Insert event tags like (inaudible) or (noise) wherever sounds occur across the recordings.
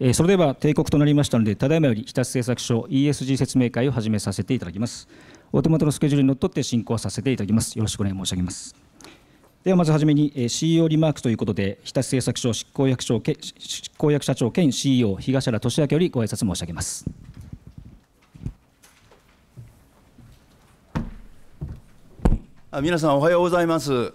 えー、それでは定刻となりましたのでただいまより日立製作所 ESG 説明会を始めさせていただきますお手元のスケジュールにのっとって進行させていただきますよろしくお願い申し上げますではまずはじめに、え CEO リマークということで日立製作所執行役所執行役社長兼 CEO 東原俊明よりご挨拶申し上げますあ皆さんおはようございます、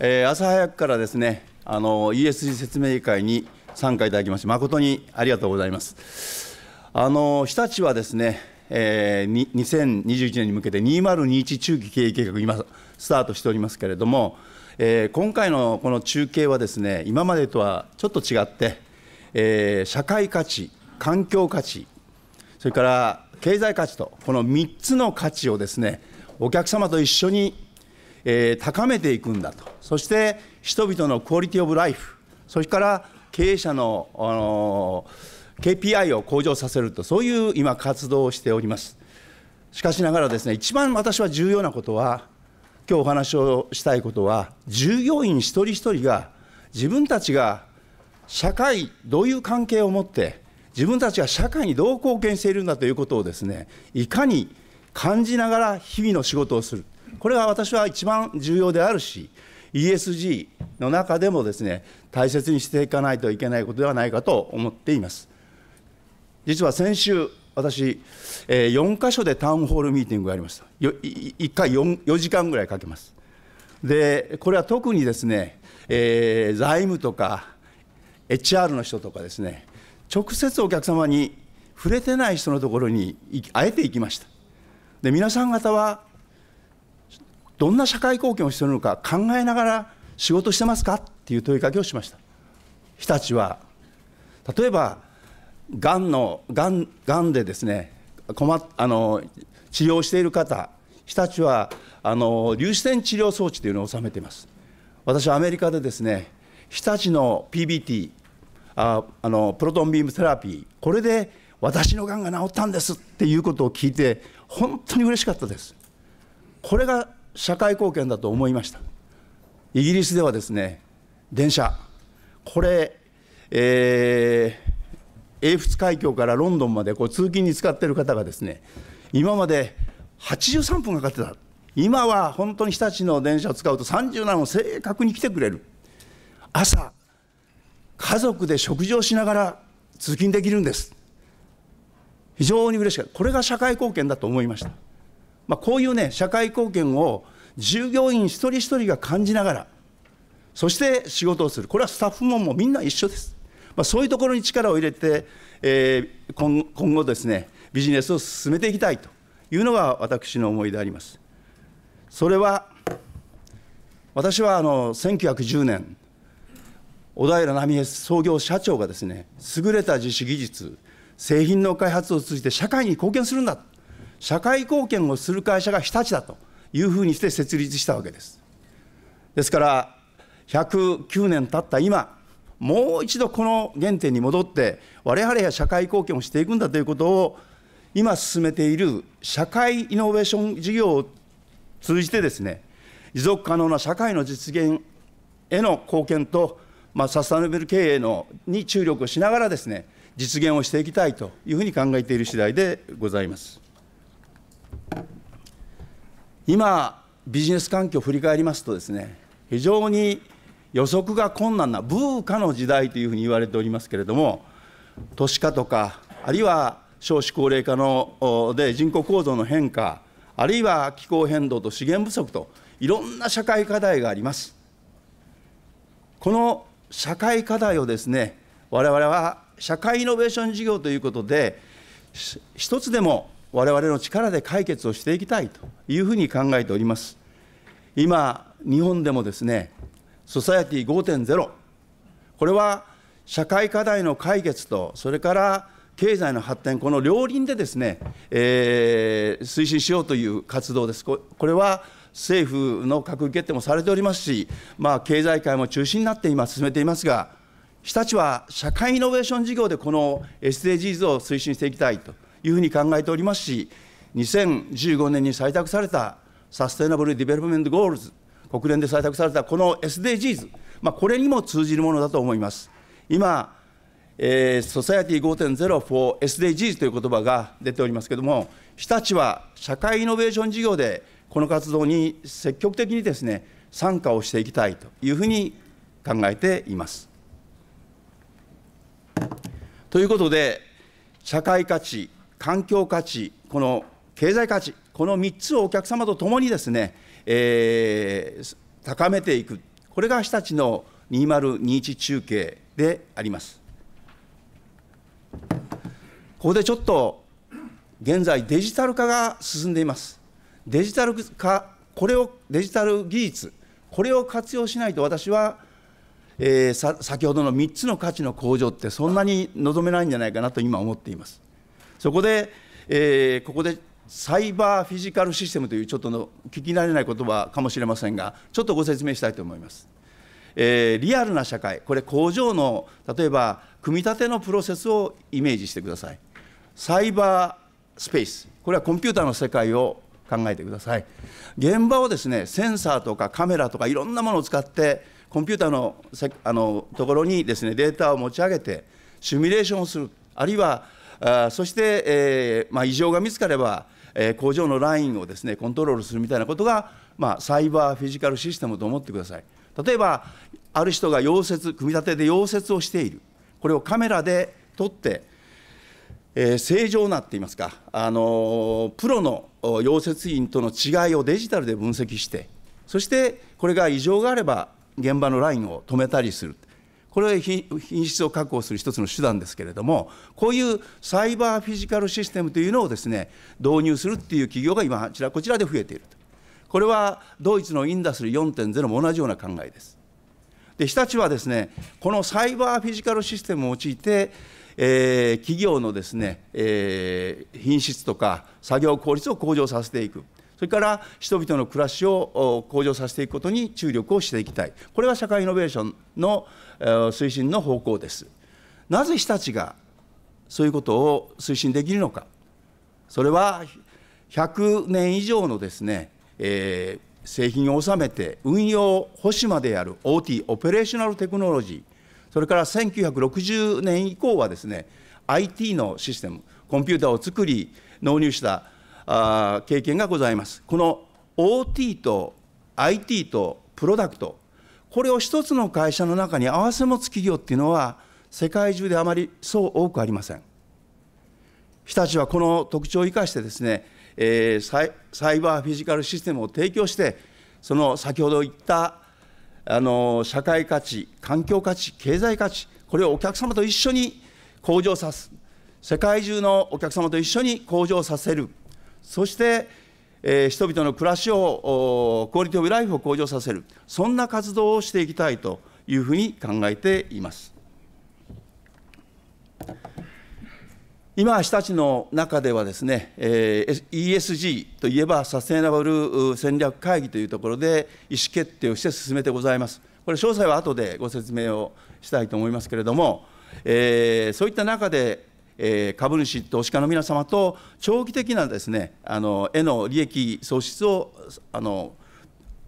え朝早くからですねあの ESG 説明会に参加いただきまして、誠にありがとうございます。あの日立はですね、えー、2021年に向けて2021中期経営計画、今、スタートしておりますけれども、えー、今回のこの中継はですね、今までとはちょっと違って、えー、社会価値、環境価値、それから経済価値と、この3つの価値をですね、お客様と一緒に、えー、高めていくんだと、そして人々のクオリティオブライフ、それから経営者の、あの KPI を向上させると、そういう今、活動をしております。しかしながらですね、一番私は重要なことは、今日お話をしたいことは、従業員一人一人が、自分たちが社会、どういう関係を持って、自分たちが社会にどう貢献しているんだということをですね、いかに感じながら日々の仕事をする、これが私は一番重要であるし、ESG の中でもですね、大切にしていかないといけないことではないかと思っています。実は先週、私、え4箇所でタウンホールミーティングがありました。1回 4, 4時間ぐらいかけます。で、これは特にですね、えー、財務とか HR の人とかですね、直接お客様に触れてない人のところにあえて行きました。で皆さん方はどんな社会貢献をしているのか考えながら仕事してますかっていう問いかけをしました。日立は例えばがんのがんがんでですね困あの治療している方日立はあの粒子線治療装置というのを収めています私はアメリカでですね日立の PBT ああのプロトンビームセラピーこれで私のがんが治ったんですっていうことを聞いて本当に嬉しかったですこれが社会貢献だと思いました。イギリスではですね、電車、これ、えー、英仏海峡からロンドンまでこう通勤に使っている方がですね、今まで83分かかってた、今は本当に日立の電車を使うと3 0何分正確に来てくれる、朝、家族で食事をしながら通勤できるんです。非常に嬉しかった。これが社会貢献だと思いました。まあ、こういうね社会貢献を従業員一人一人が感じながらそして仕事をするこれはスタッフももうみんな一緒です、まあ、そういうところに力を入れて、えー、今今後ですねビジネスを進めていきたいというのが私の思いでありますそれは私はあの1910年小平奈美恵創業社長がですね優れた自主技術製品の開発を通じて社会に貢献するんだ社会貢献をする会社が日立だというふうにして設立したわけです。ですから、109年経った今、もう一度この原点に戻って、我々は社会貢献をしていくんだということを、今進めている社会イノベーション事業を通じてですね、持続可能な社会の実現への貢献と、まあ、サステナブル経営のに注力をしながらですね、実現をしていきたいというふうに考えている次第でございます。今、ビジネス環境を振り返りますとですね、非常に予測が困難なブーカの時代というふうに言われておりますけれども、都市化とか、あるいは少子高齢化ので人口構造の変化、あるいは気候変動と資源不足と、いろんな社会課題があります。この社会課題をですね、我々は社会イノベーション事業ということで、一つでも我々の力で解決をしていきたいというふうに考えております。今、日本でもですね、ソサエティ5.0、これは社会課題の解決と、それから経済の発展、この両輪でですね、えー、推進しようという活動です。これは政府の閣議決定もされておりますし、まあ、経済界も中心になって今、進めていますが、日立は社会イノベーション事業でこの SDGs を推進していきたいと。いうふうに考えておりますし、2015年に採択されたサステナブル・ディベロップメント・ゴールズ、国連で採択されたこの SDGs、まあ、これにも通じるものだと思います。今、えー、ソサエティ5.0 for SDGs という言葉が出ておりますけれども、日立は社会イノベーション事業で、この活動に積極的にですね、参加をしていきたいというふうに考えています。ということで、社会価値、環境価値、この経済価値、この3つをお客様と共にですね、えー、高めていく、これが日立の2021中継であります。ここでちょっと、現在デジタル化が進んでいます。デジタル化、これを、デジタル技術、これを活用しないと私は、えー、先ほどの3つの価値の向上ってそんなに望めないんじゃないかなと今思っています。そこで、えー、ここでサイバーフィジカルシステムというちょっとの聞き慣れない言葉かもしれませんが、ちょっとご説明したいと思います。えー、リアルな社会、これ工場の例えば組み立てのプロセスをイメージしてください。サイバースペース、これはコンピューターの世界を考えてください。現場をですね、センサーとかカメラとかいろんなものを使って、コンピューターのせあのところにですね、データを持ち上げて、シミュレーションをする、あるいはあそして、えーまあ、異常が見つかれば、えー、工場のラインをですねコントロールするみたいなことが、まあ、サイバーフィジカルシステムと思ってください例えばある人が溶接組み立てで溶接をしているこれをカメラで撮って、えー、正常なって言いますか、あのプロの溶接員との違いをデジタルで分析してそしてこれが異常があれば現場のラインを止めたりするこれは品質を確保する一つの手段ですけれども、こういうサイバーフィジカルシステムというのをですね、導入するっていう企業が今、あちらこちらで増えていると。これはドイツのインダスリ4.0も同じような考えです。で、日立はですね、このサイバーフィジカルシステムを用いて、えー、企業のですね、えー、品質とか作業効率を向上させていく。それから人々の暮らしを向上させていくことに注力をしていきたい。これが社会イノベーションの推進の方向です。なぜ日立がそういうことを推進できるのか、それは100年以上のですね、えー、製品を収めて運用保守までやる OT、オペレーショナルテクノロジー、それから1960年以降はですね、IT のシステム、コンピューターを作り、納入したあ経験がございます。この OT と IT とプロダクト、これを一つの会社の中に合わせ持つ企業っていうのは、世界中であまりそう多くありません。日立はこの特徴を生かしてですね、えー、サイサイバーフィジカルシステムを提供して、その先ほど言ったあの社会価値、環境価値、経済価値、これをお客様と一緒に向上さす、世界中のお客様と一緒に向上させる、そしてえー、人々の暮らしを、クオリティオブライフを向上させる、そんな活動をしていきたいというふうに考えています。今、日立の中ではですね、えー、ESG といえばサステナブル戦略会議というところで意思決定をして進めてございます。これ、詳細は後でご説明をしたいと思いますけれども、えー、そういった中で、えー、株主、投資家の皆様と長期的なですね、あの、への利益創出を、あの、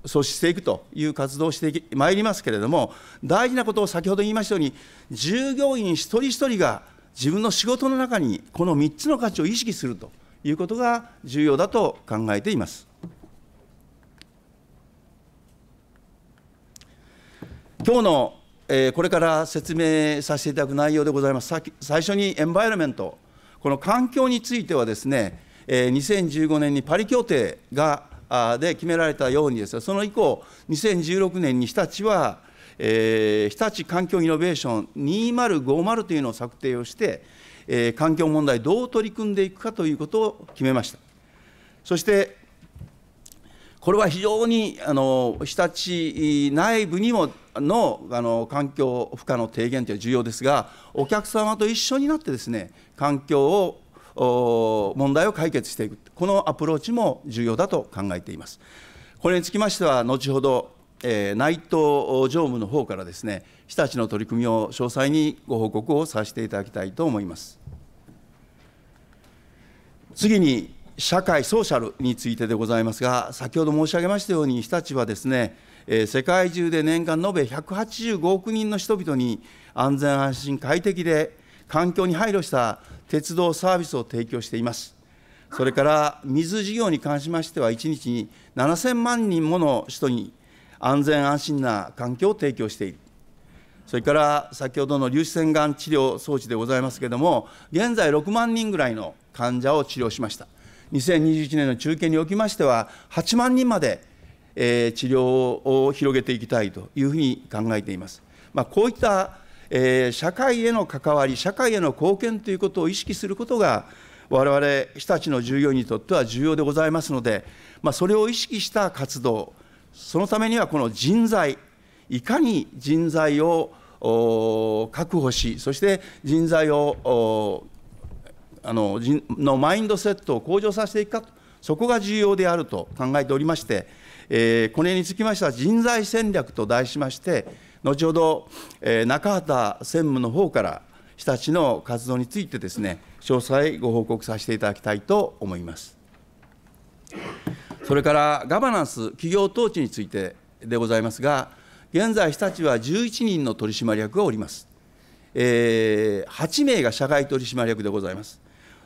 創出していくという活動をしてまいりますけれども、大事なことを先ほど言いましたように、従業員一人一人が自分の仕事の中に、この3つの価値を意識するということが重要だと考えています。今日のえー、これから説明させていただく内容でございます。最初にエンバイロメント、この環境についてはですね、えー、2015年にパリ協定がで決められたようにですね、その以降、2016年に日立は、えー、日立環境イノベーション2050というのを策定をして、えー、環境問題、どう取り組んでいくかということを決めました。そしてこれは非常にあの日立内部にものあの環境負荷の低減というのは重要ですが、お客様と一緒になってですね、環境を問題を解決していく、このアプローチも重要だと考えています。これにつきましては、後ほど、えー、内藤常務の方からですね、日立の取り組みを詳細にご報告をさせていただきたいと思います。次に、社会、ソーシャルについてでございますが、先ほど申し上げましたように、日立はですね、えー、世界中で年間延べ185億人の人々に安全安心快適で環境に配慮した鉄道サービスを提供しています。それから水事業に関しましては、1日に7000万人もの人に安全安心な環境を提供している。それから先ほどの粒子洗顔治療装置でございますけれども、現在6万人ぐらいの患者を治療しました。2021年の中堅におきましては、8万人まで、治療を広げていきたいというふうに考えています。まあ、こういった、社会への関わり、社会への貢献ということを意識することが、我々日立の従業員にとっては重要でございますので、まあ、それを意識した活動、そのためにはこの人材、いかに人材を確保し、そして人材をあののマインドセットを向上させていくかと、そこが重要であると考えておりまして、えー、これにつきましては人材戦略と題しまして、後ほど、えー、中畑専務の方から日立の活動についてですね、詳細ご報告させていただきたいと思います。それからガバナンス、企業統治についてでございますが、現在、日立は11人の取締役がおります。えー、8名が社外取締役でございます。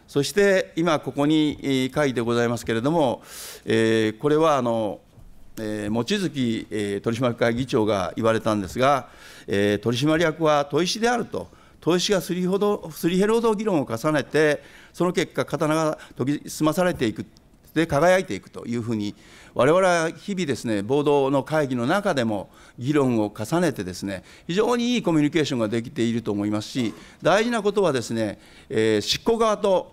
そして今ここに書いてございますけれども、えー、これはあの、えー、望月、えー、取締役会議長が言われたんですが、えー、取締役は砥石であると、砥石がすりほどすり減るほど議論を重ねて、その結果、刀が研ぎ澄まされていく、で輝いていくというふうに我々は日々ですね、暴動の会議の中でも議論を重ねてですね、非常にいいコミュニケーションができていると思いますし、大事なことはですね、えー、執行側と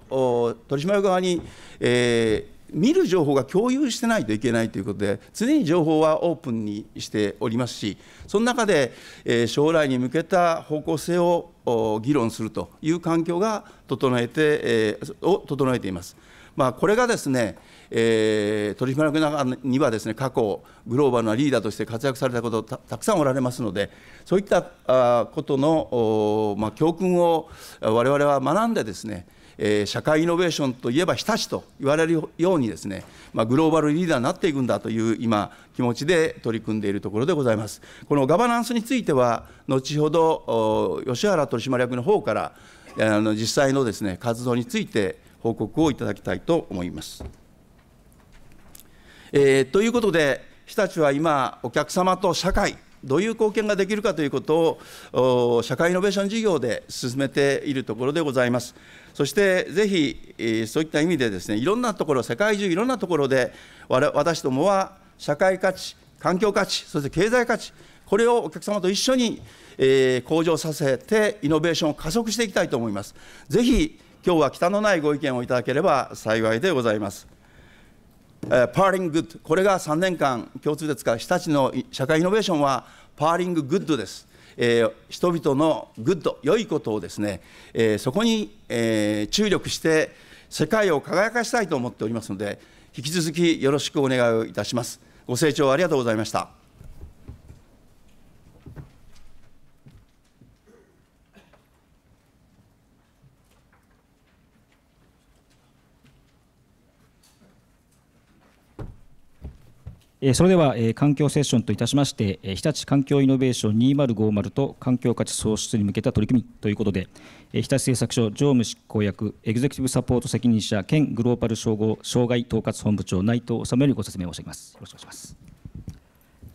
取締役側に、えー、見る情報が共有してないといけないということで、常に情報はオープンにしておりますし、その中で、えー、将来に向けた方向性を議論するという環境が整えて、えー、を整えています。まあ、これがですね、えー、取締役中にはですね過去グローバルなリーダーとして活躍されたことたたくさんおられますのでそういったあことの、まあ、教訓を我々は学んでですねえー、社会イノベーションといえば日立と言われるようにですね、まあ、グローバルリーダーになっていくんだという今気持ちで取り組んでいるところでございますこのガバナンスについては後ほど吉原取締役の方からあの実際のですね活動について報告をいただきたいと思います。えー、ということで、日立は今、お客様と社会、どういう貢献ができるかということを、社会イノベーション事業で進めているところでございます。そして、ぜひ、えー、そういった意味でですね、いろんなところ、世界中いろんなところで、私どもは社会価値、環境価値、そして経済価値、これをお客様と一緒に、えー、向上させて、イノベーションを加速していきたいと思います。ぜひ、今日は北のないご意見をいただければ幸いでございます。パーリンググッド、これが3年間共通で使う日立の社会イノベーションは、パーリンググッドです。えー、人々のグッド、良いことをですね、えー、そこに、えー、注力して、世界を輝かしたいと思っておりますので、引き続きよろしくお願いをいたします。ご清聴ありがとうございました。それでは、環境セッションといたしまして、日立環境イノベーション2050と環境価値創出に向けた取り組みということで、日立製作所常務執行役、エグゼクティブサポート責任者兼グローバル障害統括本部長、内藤治よりご説明申し上げます。よろしくお願いします。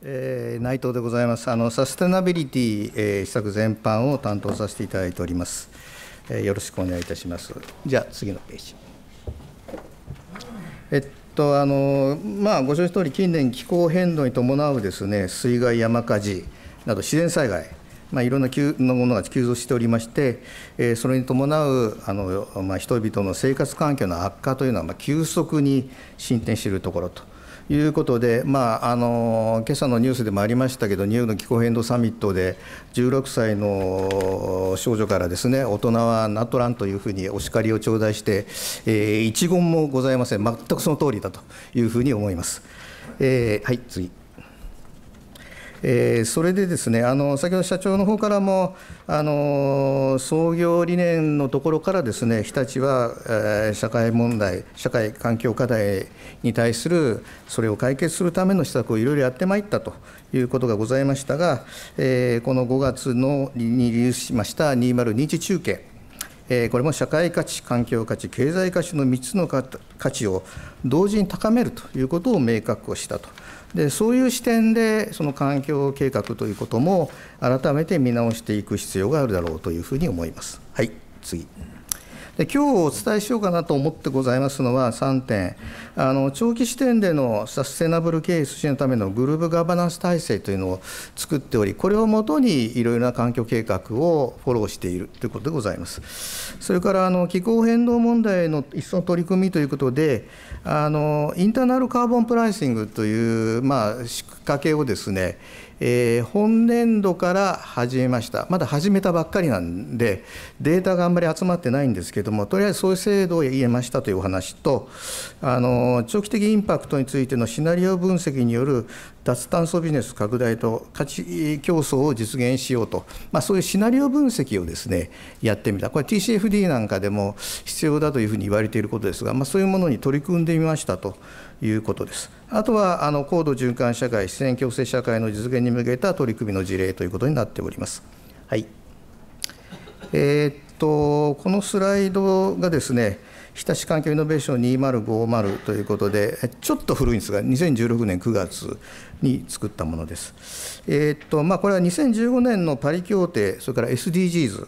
えー、内藤でございます。あのサステナビリティ、えー、施策全般を担当させていただいております。えー、よろしくお願いいたします。じゃ次のページ。えっとあのまあ、ご承知の通り、近年、気候変動に伴うですね水害、山火事など自然災害、まあ、いろんなのものが急増しておりまして、えー、それに伴うあの、まあ、人々の生活環境の悪化というのは、まあ、急速に進展しているところと。いうことで、まあ、あの今朝のニュースでもありましたけど、ニューヨークの気候変動サミットで、16歳の少女からですね、大人はなっとらんというふうにお叱りを頂戴して、えー、一言もございません、全くその通りだというふうに思います。えー、はい次えー、それでですねあの先ほど社長の方からもあの創業理念のところからですね日立は、えー、社会問題社会環境課題に対するそれを解決するための施策をいろいろやってまいったということがございましたが、えー、この5月のにリリースしました2021中継えこれも社会価値、環境価値、経済価値の3つの価値を同時に高めるということを明確をしたと。でそういう視点でその環境計画ということも改めて見直していく必要があるだろうというふうに思います。はい次で今日お伝えしようかなと思ってございますのは3点、あの長期視点でのサステナブル経営推進のためのグループガバナンス体制というのを作っており、これをもとにいろいろな環境計画をフォローしているということでございます。それからあの気候変動問題の一層取り組みということで、あのインターナルカーボンプライシングという、まあ、仕掛けをですね、えー、本年度から始めました、まだ始めたばっかりなんで、データがあんまり集まってないんですけども、とりあえずそういう制度を言えましたというお話と、あの長期的インパクトについてのシナリオ分析による脱炭素ビジネス拡大と価値競争を実現しようと、まあ、そういうシナリオ分析をですねやってみた、これ、TCFD なんかでも必要だというふうに言われていることですが、まあ、そういうものに取り組んでみましたと。いうことです。あとはあの高度循環社会、自然共生社会の実現に向けた取り組みの事例ということになっております。はい。えー、っとこのスライドがですね。日田市環境イノベーション2050ということで、ちょっと古いんですが、2016年9月に作ったものです。えー、っとまあ、これは2015年のパリ協定、それから SDGs、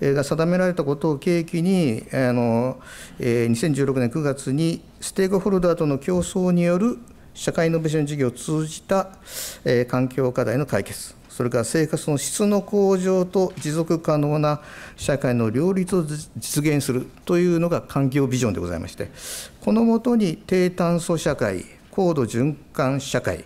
が定められたことを契機に、あの2016年9月にステークホルダーとの競争による社会イノベーション事業を通じた、え環境課題の解決、それから生活の質の向上と持続可能な社会の両立を実現するというのが環境ビジョンでございまして、このもとに低炭素社会、高度循環社会、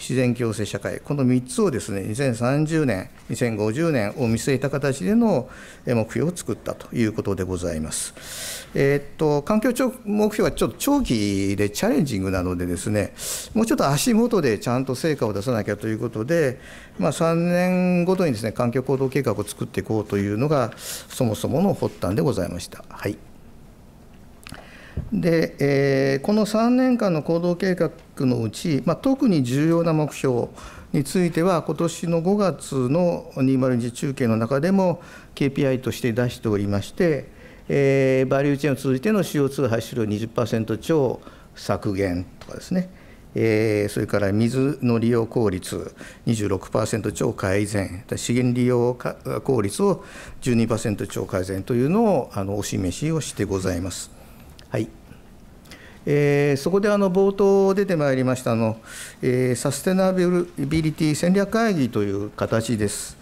自然共生社会、この3つをですね、2030年、2050年を見据えた形での目標を作ったということでございます。えー、っと、環境目標はちょっと長期でチャレンジングなのでですね、もうちょっと足元でちゃんと成果を出さなきゃということで、まあ、3年ごとにですね、環境行動計画を作っていこうというのが、そもそもの発端でございました。はい。で、えー、この3年間の行動計画のうち、まあ、特に重要な目標については、今年の5月の202中継の中でも KPI として出しておりまして、えー、バリューチェーンを通じての CO2 排出量20%超削減とかですね、えー、それから水の利用効率26%超改善、資源利用効率を12%超改善というのをあのお示しをしてございます。えー、そこであの冒頭出てまいりましたの、えー、サステナビリティ戦略会議という形です。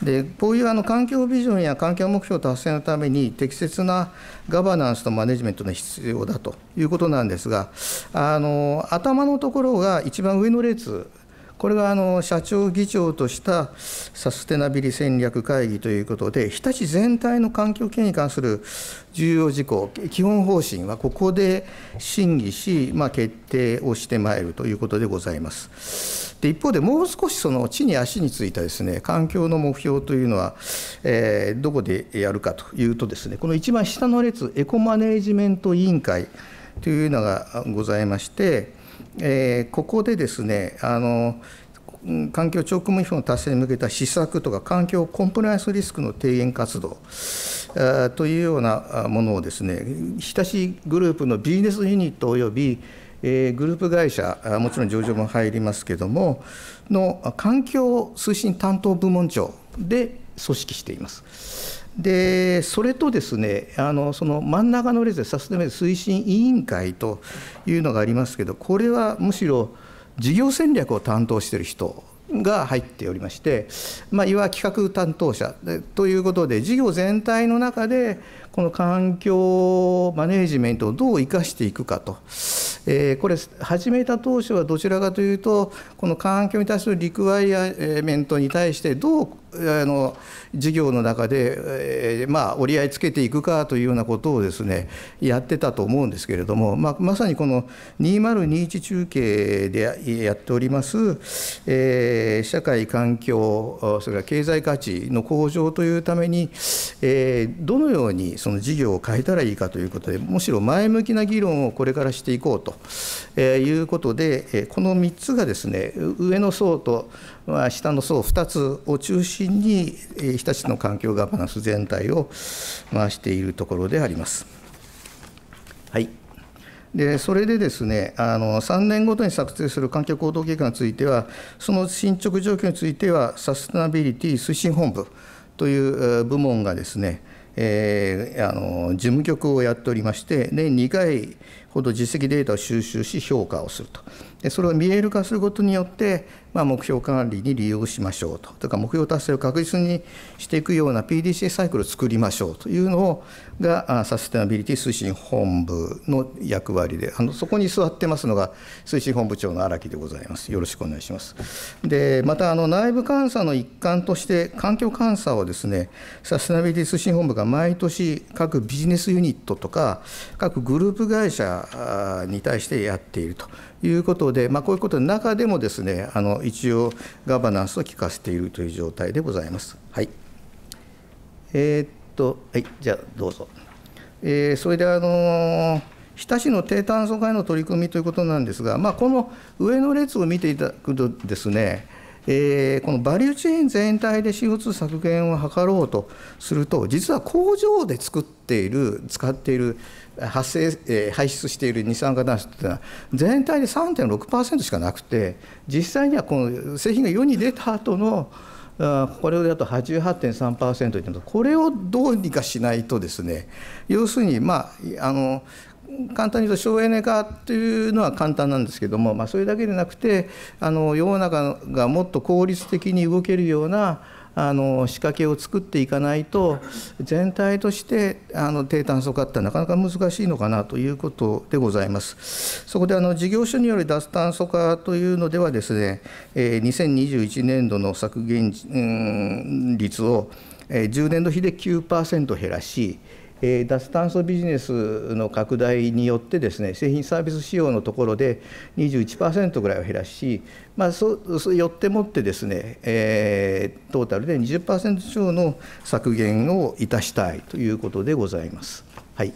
でこういうあの環境ビジョンや環境目標達成のために適切なガバナンスとマネジメントが必要だということなんですがあの頭のところが一番上の列これがあの社長議長としたサステナビリ戦略会議ということで、日立全体の環境権に関する重要事項、基本方針はここで審議し、まあ、決定をしてまいるということでございます。で一方で、もう少しその地に足についたですね環境の目標というのは、えー、どこでやるかというと、ですねこの一番下の列、エコマネージメント委員会というのがございまして、えー、ここでですねあの環境庁務標の達成に向けた施策とか環境コンプライアンスリスクの低減活動というようなものをですね日立グループのビジネスユニットおよびえグループ会社、もちろん上場も入りますけれども、の環境推進担当部門長で組織しています。でそれとですねあのその真ん中の列でサステナビ推進委員会というのがありますけどこれはむしろ事業戦略を担当している人が入っておりまして、まあ、いわゆる企画担当者ということで事業全体の中でこの環境マネジメントをどう生かしていくかと、えー、これ始めた当初はどちらかというとこの環境に対するリクワイアメントに対してどうあの事業の中で、えー、まあ、折り合いつけていくかというようなことをですねやってたと思うんですけれども、まあ、まさにこの2021中継でやっております、えー、社会環境それから経済価値の向上というために、えー、どのようにその事業を変えたらいいかということでむしろ前向きな議論をこれからしていこうということでこの3つがですね上の層とまあ、下の層2つを中心に、日立の環境ガバナンス全体を回しているところであります。はいでそれでですねあの3年ごとに作成する環境行動計画についてはその進捗状況についてはサステナビリティ推進本部という部門がですね、えー、あの事務局をやっておりまして年2回ほど実績データを収集し評価をするとでそれを見える化することによって、まあ、目標管理に利用しましょうととか目標達成を確実にしていくような PDCA サイクルを作りましょうというのを、がサステナビリティ推進本部の役割で、あのそこに座ってますのが、推進本部長の荒木でございます。よろしくお願いします。で、またあの内部監査の一環として、環境監査をですね、サステナビリティ推進本部が毎年、各ビジネスユニットとか、各グループ会社に対してやっているということで、まあ、こういうことの中でもですね、あの一応、ガバナンスを聞かせているという状態でございます。はいえーと、はい、じゃあどうぞ。えー、それで、あのー、日田市の低炭素化への取り組みということなんですが、まあ、この上の列を見ていただくとですね、えー、このバリューチェーン全体で CO2 削減を図ろうとすると、実は工場で作っている、使っている、発生、えー、排出している二酸化炭素というのは、全体で3.6%しかなくて、実際にはこの製品が世に出た後のこれだと88.3%というのこれをどうにかしないとですね要するにまああの簡単に言うと省エネ化というのは簡単なんですけども、まあ、それだけでなくてあの世の中がもっと効率的に動けるようなあの仕掛けを作っていかないと全体としてあの低炭素化ってなかなか難しいのかなということでございます。そこであの事業所による脱炭素化というのではですね、え2021年度の削減率を10年度比で9%減らし、え脱炭素ビジネスの拡大によってですね製品サービス仕様のところで21%ぐらいを減らし、まあ、そそよってもってですね、えー、トータルで20%超の削減をいたしたいということでございます。はい、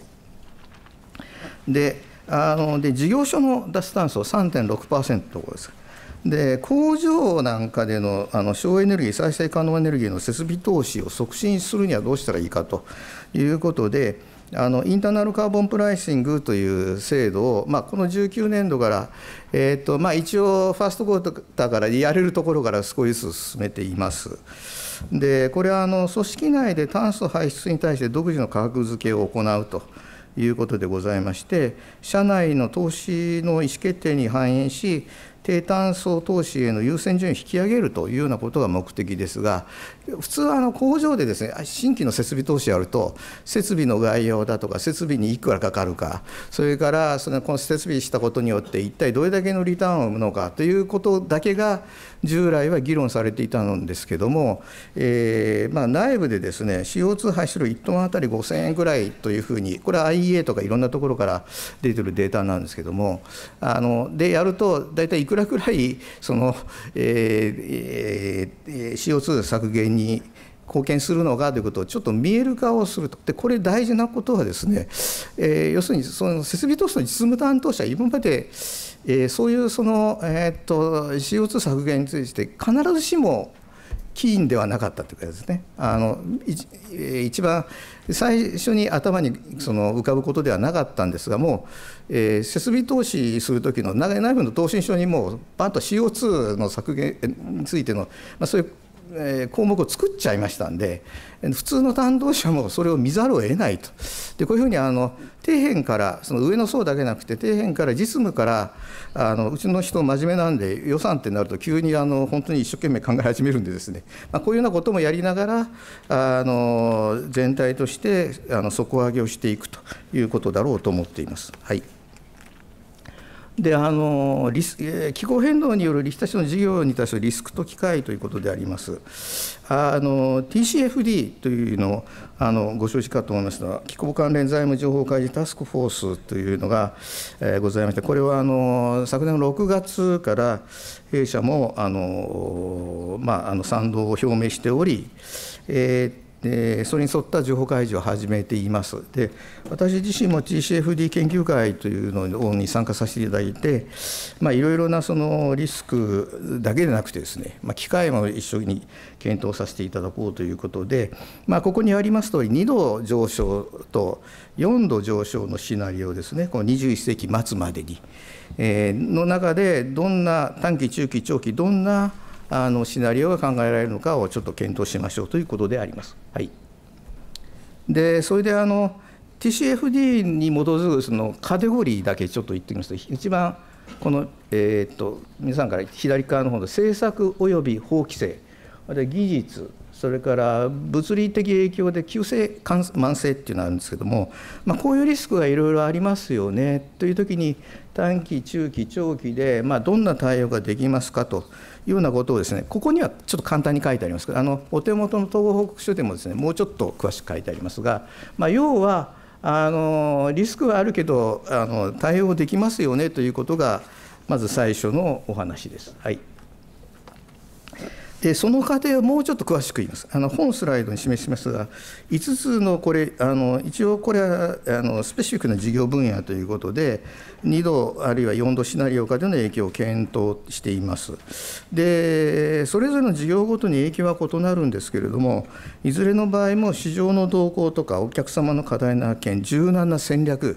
であので事業所の脱炭素3.6%です。で工場なんかでのあの省エネルギー、再生可能エネルギーの設備投資を促進するにはどうしたらいいかということで、あのインターナルカーボンプライシングという制度を、まあ、この19年度から、えーとまあ、一応、ファーストクォーターからやれるところから少しずつ進めています。でこれはあの組織内で炭素排出に対して独自の価格付けを行うということでございまして、社内の投資の意思決定に反映し、低炭素投資への優先順位を引き上げるというようなことが目的ですが、普通あの工場でですね新規の設備投資やると設備の概要だとか設備にいくらかかるかそれからそのこの設備したことによって一体どれだけのリターンを生むのかということだけが従来は議論されていたんですけども、えーまあ、内部でですね CO2 排出量1トンあたり5000円ぐらいというふうにこれは IEA とかいろんなところから出てるデータなんですけどもあのでやると大体いくらくらいその、えーえー、CO2 削減にに貢献するのかということをちょっと見える化をするとでこれ大事なことはですね、えー、要するにその設備投資の実務担当者今まで、えー、そういうその、えー、っと CO2 削減について必ずしもキーンではなかったというかですねあの一番最初に頭にその浮かぶことではなかったんですがもう、えー、設備投資する時の内部の投資書にもうバンと CO2 の削減についての、まあ、そういうえ項目を作っちゃいましたんで普通の担当者もそれを見ざるを得ないとでこういうふうにあの底辺からその上の層だけじゃなくて底辺から実務からあのうちの人真面目なんで予算ってなると急にあの本当に一生懸命考え始めるんでですね、まあ、こういうようなこともやりながらあの全体としてあの底上げをしていくということだろうと思っています。はいであのリス気候変動による私たちの事業に対するリスクと機会ということであります。あの TCFD というのをあのご承知かと思いますが、気候関連財務情報開示タスクフォースというのが、えー、ございまして、これはあの昨年の6月から弊社もあの、まあ、あの賛同を表明しており、えーでそれに沿った情報開示を始めています。で私自身も TCFD 研究会というのに参加させていただいて、まいろいろなそのリスクだけでなくてですね、まあ、機会も一緒に検討させていただこうということで、まあ、ここにありますとおり2度上昇と4度上昇のシナリオですねこの21世紀末までに、えー、の中でどんな短期中期長期どんなあのシナリオが考えられるのかをちょっと検討しましょうということであります。はい、でそれであの TCFD に基づくそのカテゴリーだけちょっと言ってみますと一番この、えー、っと皆さんから左側の方の政策及び法規制ある技術それから物理的影響で急性慢性っていうのがあるんですけども、まあ、こういうリスクがいろいろありますよねという時に短期中期長期で、まあ、どんな対応ができますかというようなことをですねここにはちょっと簡単に書いてありますけどあのお手元の統合報告書でもですねもうちょっと詳しく書いてありますが、まあ、要はあのリスクはあるけどあの対応できますよねということがまず最初のお話です。はいその過程をもうちょっと詳しく言います。あの本スライドに示しますが、5つのこれ、あの一応これはあのスペシフィックな事業分野ということで、2度あるいは4度シナリオ下での影響を検討しています。で、それぞれの事業ごとに影響は異なるんですけれども、いずれの場合も市場の動向とかお客様の課題の発見、柔軟な戦略、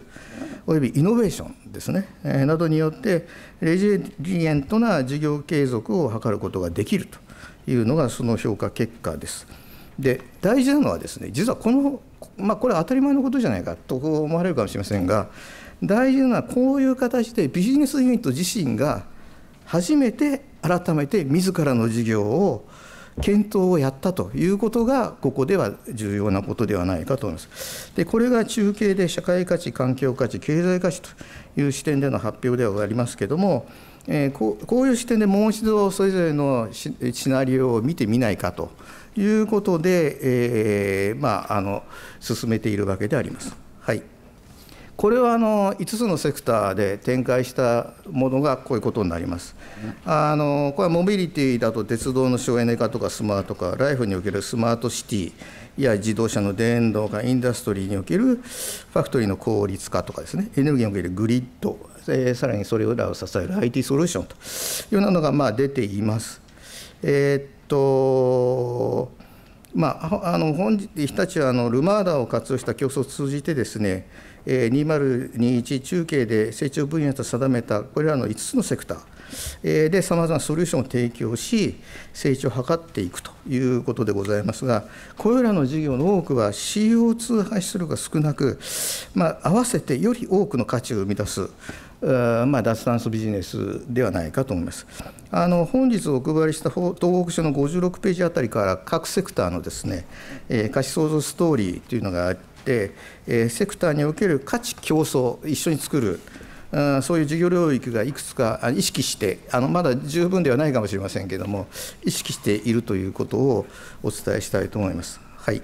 およびイノベーションですね、などによって、レジリエントな事業継続を図ることができると。いうのがその評価結果です。で大事なのはですね実はこの、まあ、これは当たり前のことじゃないかと思われるかもしれませんが大事なのはこういう形でビジネスユニット自身が初めて改めて自らの事業を検討をやったということがここでは重要なことではないかと思います。でこれが中継で社会価値環境価値経済価値という視点での発表ではありますけどもえー、こうこういう視点でもう一度それぞれのシナリオを見てみないかということで、えーまあ、あの進めているわけであります。はいこれはあの5つのセクターで展開したものがこういうことになります。あのこれはモビリティだと鉄道の省エネ化とかスマート化、ライフにおけるスマートシティ、や自動車の電動化インダストリーにおけるファクトリーの効率化とかですねエネルギーにおけるグリッド、えー、さらにそれらを支える IT ソリューションというようなのがまあ出ています。えー、っとまあ、あの本日日立はあのルマーダを活用した競争を通じてですね2021中継で成長分野と定めたこれらの5つのセクター、で、さまざまなソリューションを提供し、成長を図っていくということでございますが、これらの事業の多くは CO2 排出量が少なく、まあ、合わせてより多くの価値を生み出す、まあ、脱炭素ビジネスではないかと思います。あの本日お配りした東北省の56ページあたりから、各セクターのですね、えー、価値創造ストーリーというのがあ、えセクターにおける価値競争、一緒に作る。そういう事業領域がいくつか意識して、あのまだ十分ではないかもしれませんけれども、意識しているということをお伝えしたいと思います。はい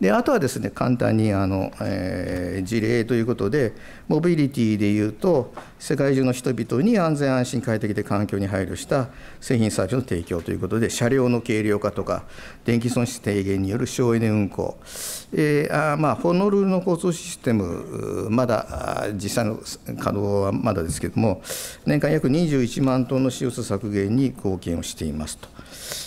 であとはですね簡単にあの、えー、事例ということでモビリティでいうと世界中の人々に安全安心快適で環境に配慮した製品サービスの提供ということで車両の軽量化とか電気損失低減による省エネ運行、えーあまあ、ホノルルの交通システムまだ実際の稼働はまだですけれども年間約21万トンの CO2 削減に貢献をしていますと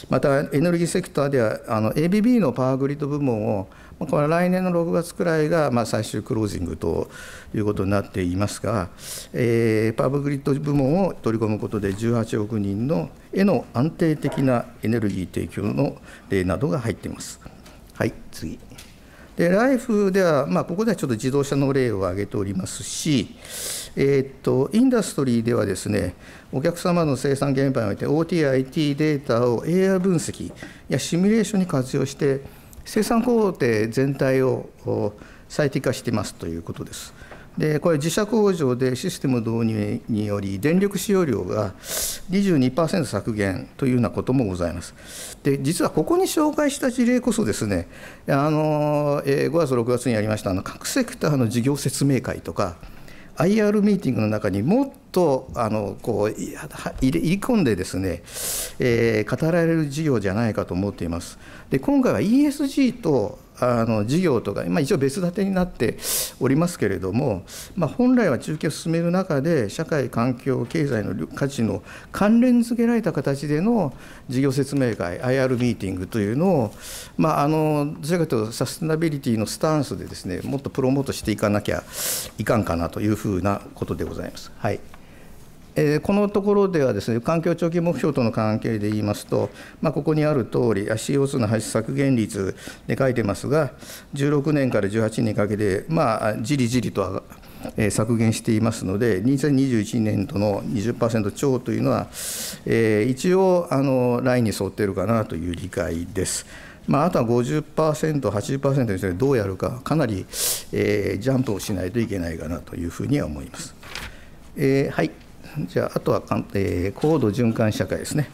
またエネルギーセクターではあの ABB のパワーグリッド部門をこの来年の6月くらいが、まあ、最終クロージングということになっていますが、えー、パブグリッド部門を取り込むことで、18億人のへの安定的なエネルギー提供の例などが入っています。はい、次。で、ライフでは、まあ、ここではちょっと自動車の例を挙げておりますし、えー、っと、インダストリーではですね、お客様の生産現場において OTIT データを AI 分析やシミュレーションに活用して、生産工程全体を最適化していますということです。でこれ自社工場でシステム導入により電力使用量が22%削減というようなこともございます。で実はここに紹介した事例こそですねあの、えー、5月6月にやりましたあの各セクターの事業説明会とか IR ミーティングの中にもっとあのこう入り込んでですね、えー、語られる事業じゃないかと思っています。で今回は ESG とあの事業とか、まあ、一応別立てになっておりますけれども、まあ、本来は中継を進める中で、社会、環境、経済の価値の関連づけられた形での事業説明会、IR ミーティングというのを、まあ、あのどちらかというと、サステナビリティのスタンスでです、ね、もっとプロモートしていかなきゃいかんかなというふうなことでございます。はいえー、このところではです、ね、環境長期目標との関係で言いますと、まあ、ここにあるとおり、CO2 の排出削減率で書いてますが、16年から18年にかけて、まあ、じりじりと、削減していますので、2021年度の20%超というのは、えー、一応あの、ラインに沿っているかなという理解です。まあ、あとは50%、80%にしてどうやるか、かなり、えー、ジャンプをしないといけないかなというふうには思います。えー、はいじゃあ、あとは、えー、高度循環社会ですね。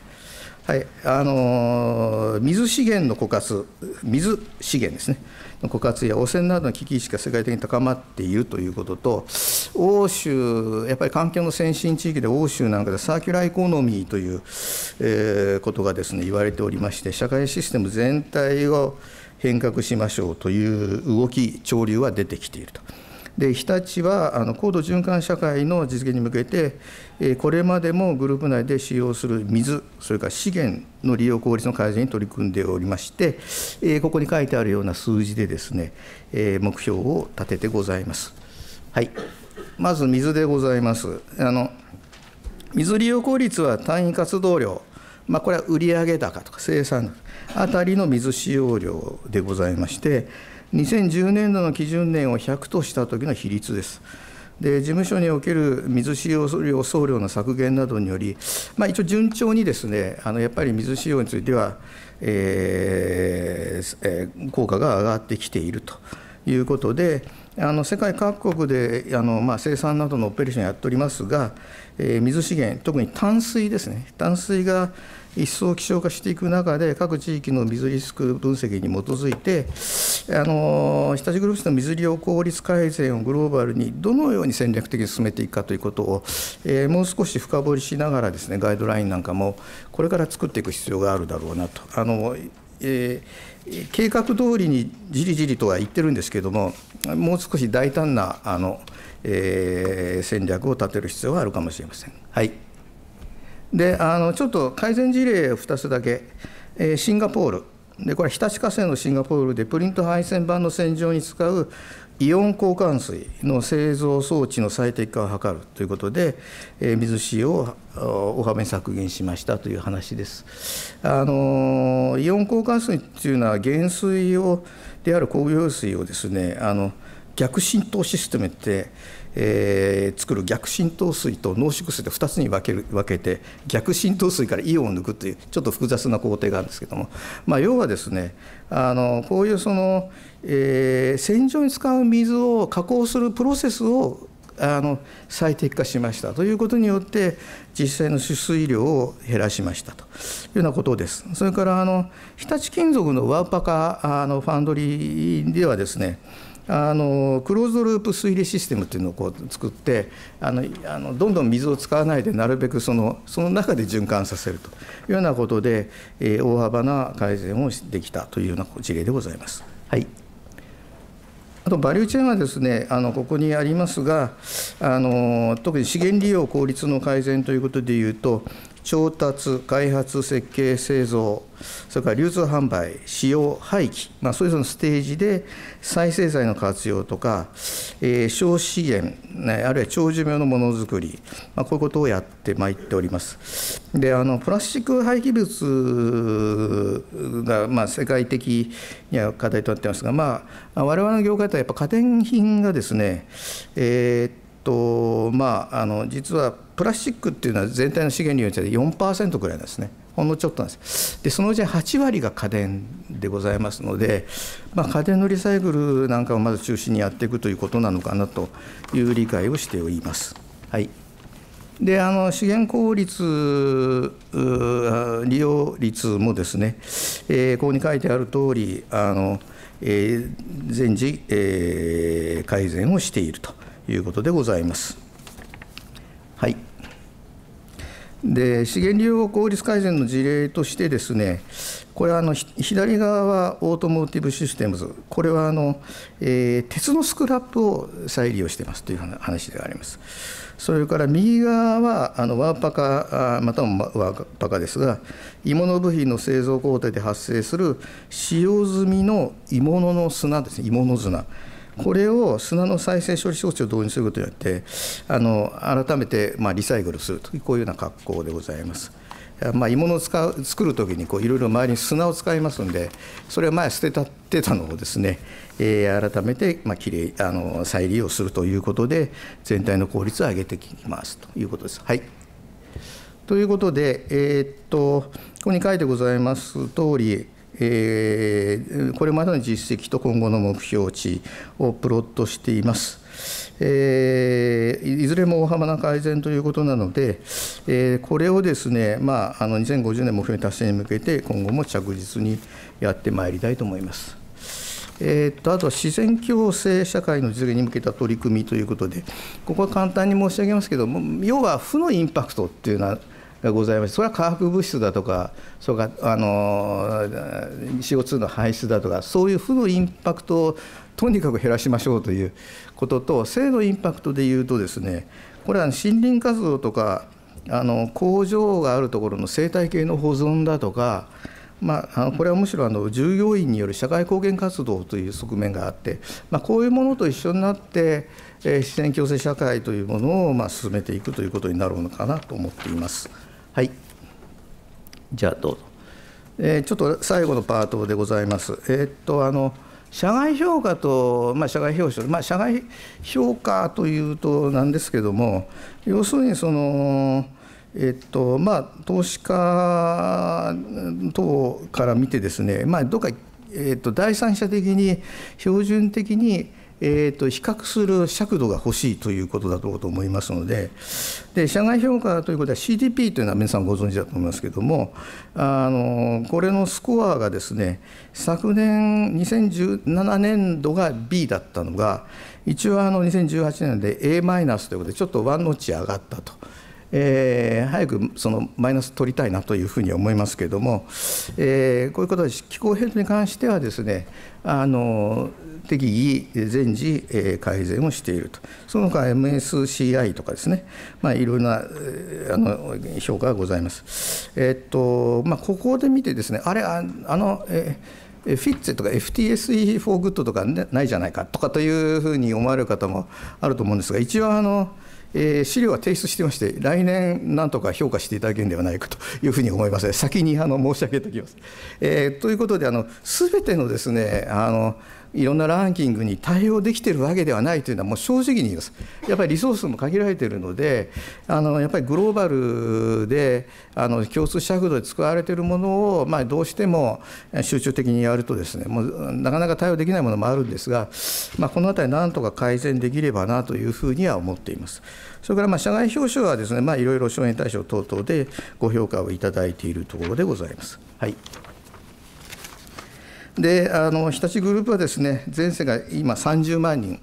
はいあのー、水資源の枯渇、水資源ですね、の枯渇や汚染などの危機意識が世界的に高まっているということと、欧州、やっぱり環境の先進地域で欧州なんかでサーキュラーエコノミーという、えー、ことがです、ね、言われておりまして、社会システム全体を変革しましょうという動き、潮流は出てきていると。で日立はあの高度循環社会の実現に向けて、これまでもグループ内で使用する水、それから資源の利用効率の改善に取り組んでおりまして、ここに書いてあるような数字でですね、目標を立ててございます。はい、まず水でございます。あの水利用効率は単位活動量、まあ、これは売上高とか生産あたりの水使用量でございまして、2010年度の基準年を100とした時の比率です。で事務所における水使用量総量の削減などにより、まあ、一応順調にですねあのやっぱり水使用については、えーえー、効果が上がってきているということであの世界各国であの、まあ、生産などのオペレーションやっておりますが、えー、水資源特に淡水ですね淡水が一層希少化していく中で、各地域の水リスク分析に基づいて、あの日立グループの水利用効率改善をグローバルにどのように戦略的に進めていくかということを、えー、もう少し深掘りしながらですねガイドラインなんかもこれから作っていく必要があるだろうなと。あのえー、計画通りにじりじりとは言ってるんですけども、もう少し大胆なあの、えー、戦略を立てる必要があるかもしれません。はいであのちょっと改善事例を2つだけ、えー、シンガポールでこれ日立化成のシンガポールでプリント配線板の洗浄に使うイオン交換水の製造装置の最適化を図るということで、えー、水使用を大幅に削減しましたという話です。あのイオン交換水っていうのは原水をである工業水をですねあの逆浸透システムって、えー、作る逆浸透水と濃縮水で2つに分ける分けて逆浸透水からイオンを抜くというちょっと複雑な工程があるんですけども、まあ、要はですねあのこういうその、えー、洗浄に使う水を加工するプロセスをあの最適化しましたということによって実際の取水量を減らしましたというようなことです。それからあの日立金属のワウパカあのファンドリーではですねあのクローズドループ水利システムっていうのをこう作ってあのあのどんどん水を使わないでなるべくそのその中で循環させるというようなことで、えー、大幅な改善をできたというような事例でございます。はいあとバリューチェーンはですねあのここにありますがあの特に資源利用効率の改善ということでいうと調達、開発、設計、製造、それから流通販売、使用、廃棄、まあ、それぞれのステージで再生材の活用とか、えー、消資源、ね、あるいは長寿命のものづくり、まあ、こういうことをやってまいっております。であのプラスチック廃棄物が、まあ、世界的には課題となってますが、まあ、我々の業界とはやっぱ家電品がですね、えーとまああの実はプラスチックっていうのは全体の資源量によって4%ぐらいなんですねほんのちょっとなんですでそのうち8割が家電でございますので、まあ、家電のリサイクルなんかをまず中心にやっていくということなのかなという理解をしております。はいであの資源効率利用率もですね、えー、ここに書いてある通りあり、えー、全時、えー、改善をしていると。いうことでございます。はい、で資源利用効率改善の事例としてですねこれはあの左側はオートモーティブシステムズこれはあの、えー、鉄のスクラップを再利用してますという話でありますそれから右側はあのワーパカまたもワーパカですが鋳物部品の製造工程で発生する使用済みの鋳物の砂ですね鋳物砂これを砂の再生処理装置を導入することによってあの改めてまあリサイクルするというこういうような格好でございます。まあ、鋳物を使う作る時にこういろいろ周りに砂を使いますんでそれは前捨てたってたのをですね、えー、改めて、まあ、きれいあの再利用するということで全体の効率を上げてきますということです。はいということで、えー、っとここに書いてございます通りえー、これまでの実績と今後の目標値をプロットしています。えー、いずれも大幅な改善ということなので、えー、これをですね、まあ、あの2050年目標達成に向けて、今後も着実にやってまいりたいと思います。えーと、とあとは自然共生社会の実現に向けた取り組みということで、ここは簡単に申し上げますけども、要は負のインパクトっていうのは、がございましてそれは化学物質だとかそれからあの CO2 の排出だとかそういう負のインパクトをとにかく減らしましょうということと性のインパクトでいうとですねこれは森林活動とかあの工場があるところの生態系の保存だとかまあ、これはむしろあの従業員による社会貢献活動という側面があって、まあ、こういうものと一緒になって、えー、自然共生社会というものをまあ進めていくということになるのかなと思っています。はい。じゃあどうぞ。えー、ちょっと最後のパートでございます。えー、っとあの社外評価と、まあ、社外表彰、まあ、社外評価というとなんですけども要するにその、えっとまあ、投資家等から見てですね、まあ、どっか、えっと、第三者的に標準的にえーと、比較する尺度が欲しいということだろうと思いますのでで社外評価ということは CDP というのは皆さんご存知だと思いますけれどもあのこれのスコアがですね昨年2017年度が B だったのが一応あの2018年で A マイナスということでちょっとワンノッチ上がったと。えー、早くそのマイナス取りたいなというふうに思いますけれども、えー、こういうことは気候変動に関してはですねあの適宜全時改善をしているとその他 MSCI とかですね、まあ、いろいろなあの評価がございます、えっとまあ、ここで見てですねあれあのえフィッツェとか FTSE for good とか、ね、ないじゃないかとかというふうに思われる方もあると思うんですが一応あのえー、資料は提出してまして、来年なんとか評価していただけるんではないかというふうに思います先にあの申し上げておきます。えー、ということで、すべてのですねあのいろんなランキングに対応できてるわけではないというのはもう正直に言いますやっぱりリソースも限られているのであのやっぱりグローバルであの共通尺度で使われているものを、まあ、どうしても集中的にやるとですねもうなかなか対応できないものもあるんですが、まあ、この辺りなんとか改善できればなというふうには思っています。それからまあ社外表彰はですね、まあ、いろいろ省エネ対象等々でご評価をいただいているところでございます。はいであの日立グループはですね全世界今30万人、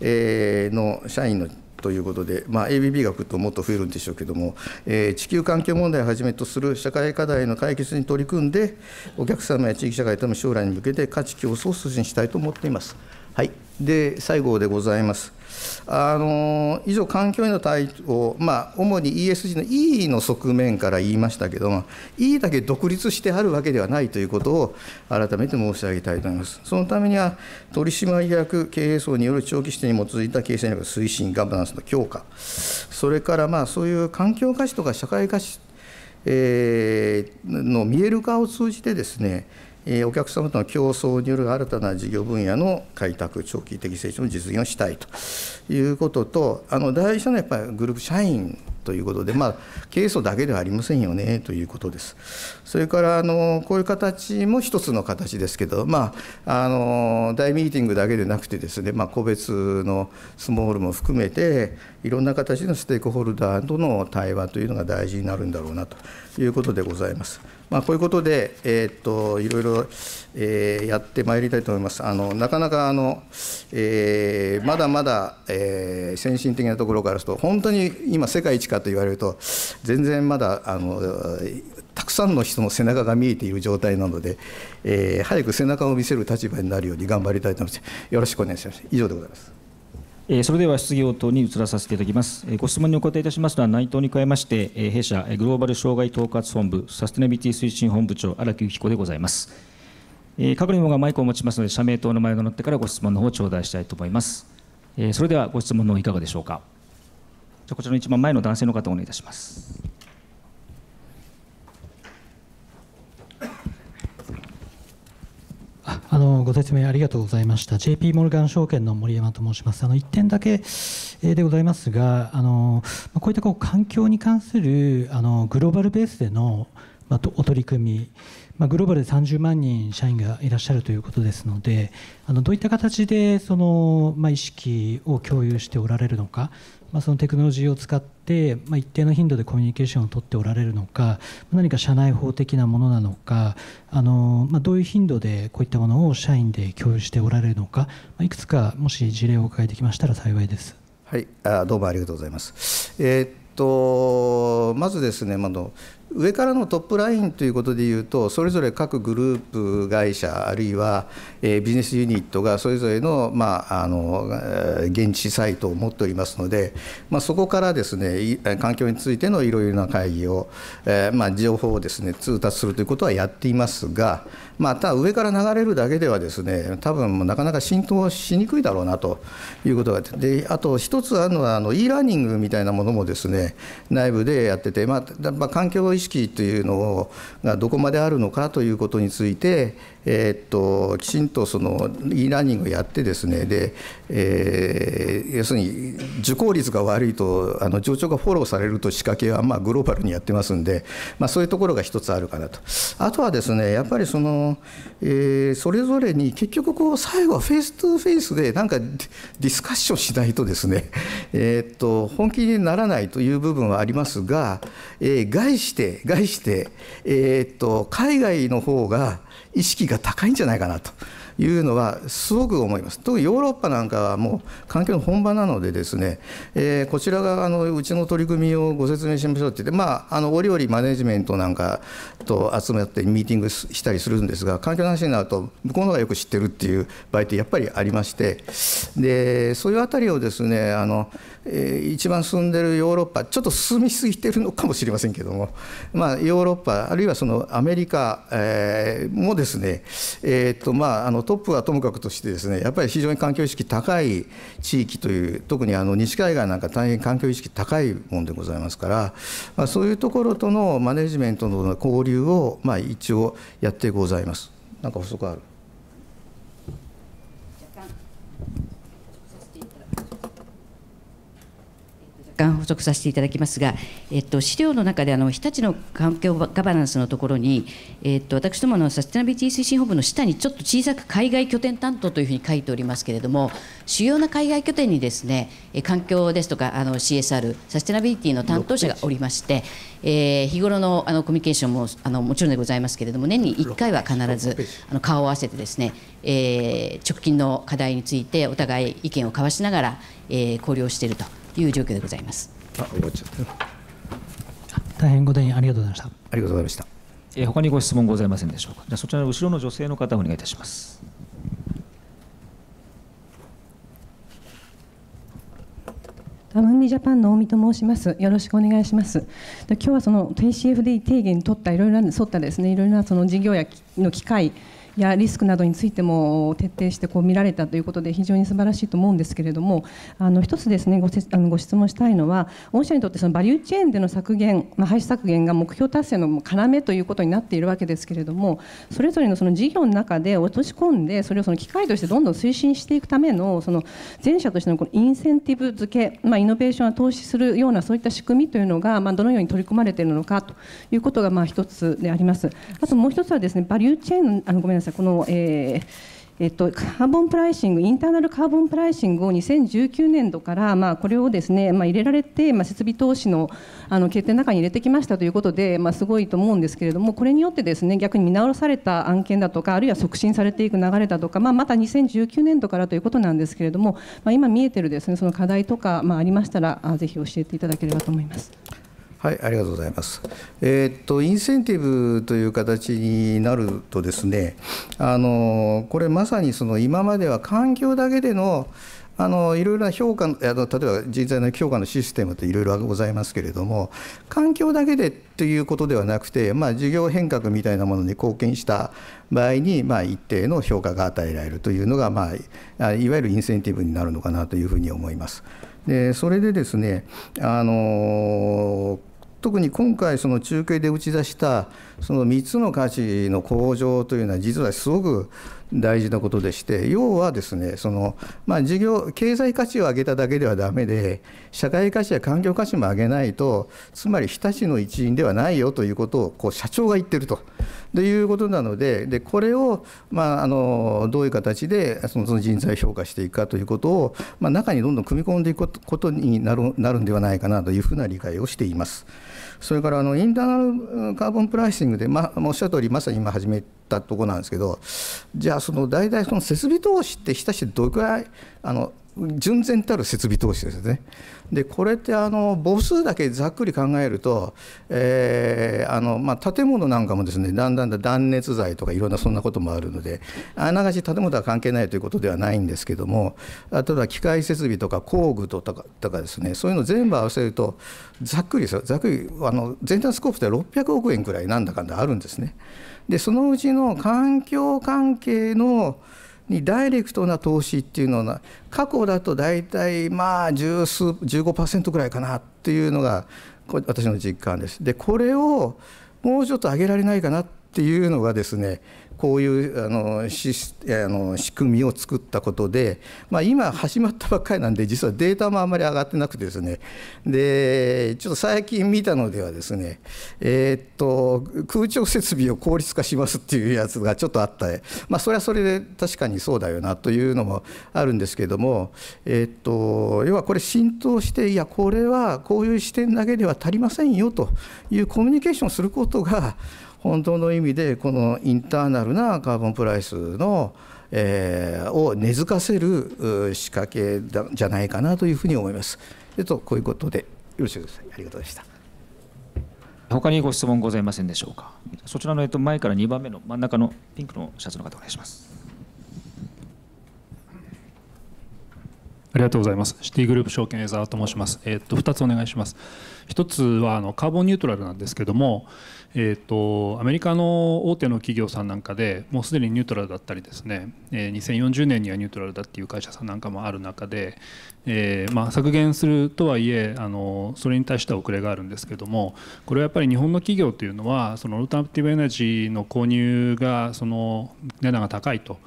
えー、の社員のということで、まあ、ABB が来るともっと増えるんでしょうけども、えー、地球環境問題をはじめとする社会課題の解決に取り組んで、お客様や地域社会との将来に向けて価値競争を推進したいと思っています。はい、で最後でございます。あの以上、環境への対応、まあ、主に ESG の E の側面から言いましたけども、E だけ独立してあるわけではないということを改めて申し上げたいと思います。そのためには、取締役経営層による長期視点に基づいた経営戦略推進、ガバナンスの強化、それからまあそういう環境価値とか社会価値えー、の見える化を通じてですねお客様との競争による新たな事業分野の開拓、長期的成長の実現をしたいということと、あの大事なのはやっぱりグループ社員ということで、まあ、経営層だけではありませんよねということです。それからあのこういう形も一つの形ですけど、まあ、あの大ミーティングだけでなくてですね、まあ、個別のスモールも含めていろんな形のステークホルダーとの対話というのが大事になるんだろうなということでございます。まあ、こういうことで、えー、っといろいろ、えー、やってまいりたいと思います。あのなかなかあの、えー、まだまだ、えー、先進的なところからすると、本当に今、世界一かと言われると、全然まだあのたくさんの人の背中が見えている状態なので、えー、早く背中を見せる立場になるように頑張りたいと思います。よろしくお願いします。以上でございます。えそれでは質疑応答に移らさせていただきます、えご質問にお答えいたしますのは内藤に加えまして、え弊社グローバル障害統括本部サステナビリティ推進本部長荒木由紀子でございます、え各にもがマイクを持ちますので社名等の前を乗ってからご質問の方を頂戴したいと思います、えそれではご質問の方いかがでしょうかじゃこちらの一番前の男性の方お願いいたしますご説明ありがとうございました。JP モルガン証券の森山と申します。あの1点だけでございますが、あのこういったこう環境に関するあのグローバルベースでのまあ、お取り組み、まあ、グローバルで30万人社員がいらっしゃるということですのであのどういった形でその、まあ、意識を共有しておられるのか、まあ、そのテクノロジーを使って、まあ、一定の頻度でコミュニケーションをとっておられるのか何か社内法的なものなのかあの、まあ、どういう頻度でこういったものを社員で共有しておられるのか、まあ、いくつかもし事例をお伺いできましたら幸いです。はい、あどうもありがとうございます。えー、っとまずですね、まあの上からのトップラインということでいうと、それぞれ各グループ会社、あるいは、えビジネスユニットがそれぞれの,、まああの現地サイトを持っておりますので、まあ、そこからです、ね、環境についてのいろいろな会議を、えまあ、情報をです、ね、通達するということはやっていますが、まあ、ただ上から流れるだけではですね多分なかなか浸透しにくいだろうなということがであと一つあるのはあの e ラーニングみたいなものもですね内部でやってて、まあ、ま環境意識というのがどこまであるのかということについてえっときちんとその e ラーニングをやってですねで、えー、要するに受講率が悪いとあの上長がフォローされると仕掛けはまあグローバルにやってますんで、まあ、そういうところが一つあるかなとあとはですねやっぱりその、えー、それぞれに結局こう最後はフェイスとフェイスでなんかディスカッションしないとですね、(laughs) えー、っと本気にならないという部分はありますが、えー、概して概して、えー、っと海外の方が意識が高いんじゃないかなというのはすごく思います。特にヨーロッパなんかはもう環境の本場なのでですね、えー、こちらがあのうちの取り組みをご説明しましょうって言って、まあ、あの折々マネジメントなんかと集まってミーティングしたりするんですが環境の話になると向こうの方がよく知ってるっていう場合ってやっぱりありましてでそういうあたりをですねあのえー、一番進んでるヨーロッパちょっと進みすぎてるのかもしれませんけども、まあ、ヨーロッパあるいはそのアメリカ、えー、もですね、えーとまあ、あのトップはともかくとしてですねやっぱり非常に環境意識高い地域という特にあの西海岸なんか大変環境意識高いもんでございますから、まあ、そういうところとのマネジメントの交流を、まあ、一応やってございます。なんか補足ある干補足させていただきますが、えっと、資料の中であの日立の環境ガバナンスのところに、えっと、私どものサステナビリティ推進本部の下にちょっと小さく海外拠点担当というふうに書いておりますけれども主要な海外拠点にですね環境ですとかあの CSR サステナビリティの担当者がおりまして、えー、日頃のあのコミュニケーションもあのもちろんでございますけれども年に1回は必ずあの顔を合わせてですね、えー、直近の課題についてお互い意見を交わしながら、えー、交しているという状況でございます。あ終わっちゃった大変ご提ありがとうございました。ありがとうございました。え他にご質問ございませんでしょうか。じゃそちらの後ろの女性の方お願いいたします。タムンディジャパンの大見と申します。よろしくお願いします。今日はその TCFD 提言取ったいろいろなそったですね。いろいろなその事業やの機会やリスクなどについても徹底してこう見られたということで非常に素晴らしいと思うんですけれどもあの一つですねごせあのご質問したいのは御社にとってそのバリューチェーンでの削減、まあ、排出削減が目標達成の要ということになっているわけですけれどもそれぞれのその事業の中で落とし込んでそれをその機械としてどんどん推進していくためのその前者としてのこのインセンティブ付け、まあ、イノベーションを投資するようなそういった仕組みというのが、まあ、どのように取り組まれているのかということがまあ一つであります。あともう一つはですねバリューチェーンあのごめんなさいねこの、えーえっと、カーボンプライシングインターナルカーボンプライシングを2019年度から、まあ、これをですね、まあ、入れられて、まあ、設備投資のあの決定の中に入れてきましたということで、まあ、すごいと思うんですけれどもこれによってですね逆に見直された案件だとかあるいは促進されていく流れだとか、まあ、また2019年度からということなんですけれども、まあ、今見えてるですねその課題とか、まあ、ありましたらぜひ教えていただければと思います。はい、ありがとうございます。えー、っとインセンティブという形になるとですね、あのこれまさにその今までは環境だけでのあのいろいろな評価あの例えば人材の評価のシステムっていろいろございますけれども環境だけでということではなくて、まあ、事業変革みたいなものに貢献した場合に、まあ、一定の評価が与えられるというのが、まあ、いわゆるインセンティブになるのかなというふうに思います。でそれでですねあの特に今回、その中継で打ち出したその3つの価値の向上というのは、実はすごく大事なことでして要はですねその、まあ、事業経済価値を上げただけではダメで社会価値や環境価値も上げないとつまり日立の一員ではないよということをこう社長が言ってるとでいうことなのででこれを、まあ、あのどういう形でその人材評価していくかということを、まあ、中にどんどん組み込んでいくことになるなるんではないかなというふうな理解をしています。それからあのインターナルカーボンプライシングで、まおっしゃる通りまさに今始めたとこなんですけどじゃあその大体その設備投資ってひたしてどれくらいあの純然たる設備投資ですね。でこれってあの母数だけざっくり考えると、えーあのまあ、建物なんかもですねだんだんだ断熱材とかいろんなそんなこともあるのであながち建物は関係ないということではないんですけども例えば機械設備とか工具とかとかですねそういうの全部合わせるとざっくりですよざっくりあの全体スコープでは600億円くらいなんだかんだあるんですね。でそのうちの環境関係のにダイレクトな投資っていうのは過去だと大体まあ十数15%ぐらいかなっていうのが私の実感です。でこれをもうちょっと上げられないかなっていうのがですねこういうあのしあの仕組みを作ったことで、まあ、今始まったばっかりなんで実はデータもあんまり上がってなくてですねでちょっと最近見たのではですねえー、っと空調設備を効率化しますっていうやつがちょっとあった、まあ、それはそれで確かにそうだよなというのもあるんですけども、えー、っと要はこれ浸透していやこれはこういう視点だけでは足りませんよというコミュニケーションすることが本当の意味でこのインターナルなカーボンプライスの、えー、を根付かせる仕掛けだじゃないかなというふうに思います。えっとこういうことでよろしいですありがとうございました。他にご質問ございませんでしょうか。そちらのえっと前から2番目の真ん中のピンクのシャツの方お願いします。ありがとうございます。シティグループ証券江澤と申します。えっ、と2つお願いします。1つはあのカーボンニュートラルなんですけども、えっ、とアメリカの大手の企業さんなんかでもうすでにニュートラルだったりですね、えー、2040年にはニュートラルだっていう会社さんなんかもある中で、えー、まあ、削減するとはいえあのそれに対しては遅れがあるんですけども、これはやっぱり日本の企業というのはそのオルタナティブエナジーの購入がその値段が高いと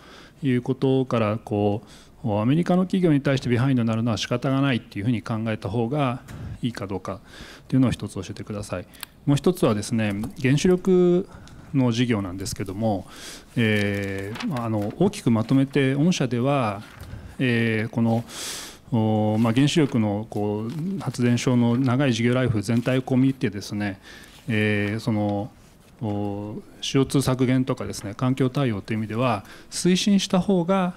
いうことからこうアメリカの企業に対してビハインドになるのは仕方がないっていうふうに考えた方がいいかどうかというのを一つ教えてください。もう一つはですね原子力の事業なんですけども、えー、あの大きくまとめて御社では、えー、このお、まあ、原子力のこう発電所の長い事業ライフ全体をこう見てですね、えー、その CO2 削減とかですね環境対応という意味では推進した方が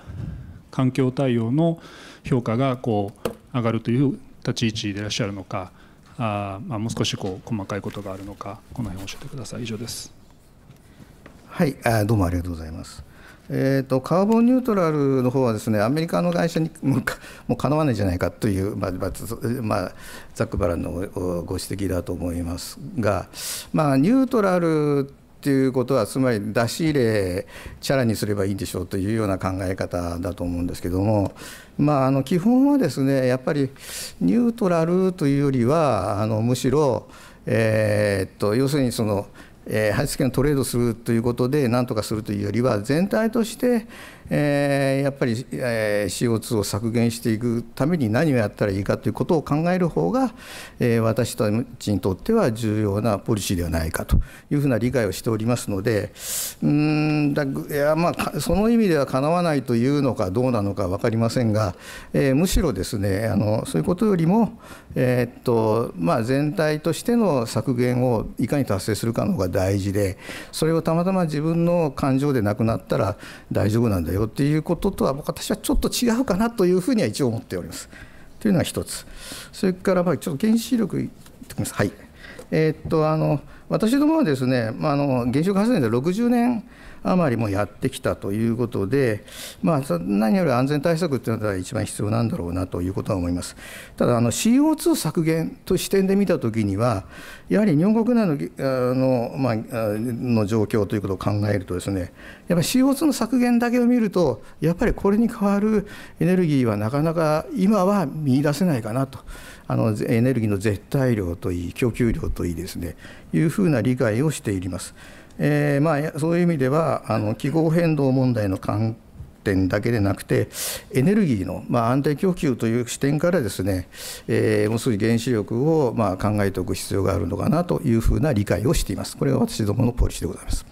環境対応の評価がこう上がるという立ち位置でいらっしゃるのかあ、まあ、もう少しこう細かいことがあるのかこの辺を教えてください以上です。はいあどうもありがとうございます。えーと、カーボンニュートラルの方はですねアメリカの会社にもうかなわないじゃないかという、まあまあ、ザック・バランのご指摘だと思いますが、まあ、ニュートラルていうことはつまり出し入れチャラにすればいいでしょうというような考え方だと思うんですけども、まあ、あの基本はですねやっぱりニュートラルというよりはあのむしろ、えっと要するにその、えー、権をトレードするということで何とかするというよりは全体としてえー、やっぱり、えー、CO2 を削減していくために何をやったらいいかということを考える方が、えー、私たちにとっては重要なポリシーではないかというふうな理解をしておりますのでうんだいや、まあ、その意味ではかなわないというのかどうなのか分かりませんが、えー、むしろですねあのそういうことよりも、えー、っとまあ、全体としての削減をいかに達成するかの方が大事でそれをたまたま自分の感情でなくなったら大丈夫なんだよっていうこととは私はちょっと違うかなというふうには一応思っております。というのが一つそれからまあちょっと原子力はいえー、っとあの私どもはですね、まあ、あの原子力発電で60年余りもやってきたということで、まあ、何より安全対策というのが一番必要なんだろうなということは思います。ただ CO2 削減と視点で見たときには、やはり日本国内のの,、まあ、の状況ということを考えるとですね、やっぱり CO2 の削減だけを見ると、やっぱりこれに代わるエネルギーはなかなか今は見出せないかなと。あのエネルギーの絶対量といい供給量といいですねいうふうな理解をしています。えーまあ、そういう意味ではあの気候変動問題の関点だけでなくてエネルギーの、まあ、安定供給という視点からですね、えー、もうすぐ原子力を、まあ、考えておく必要があるのかなというふうな理解をしています。これが私どものポリシーでございます。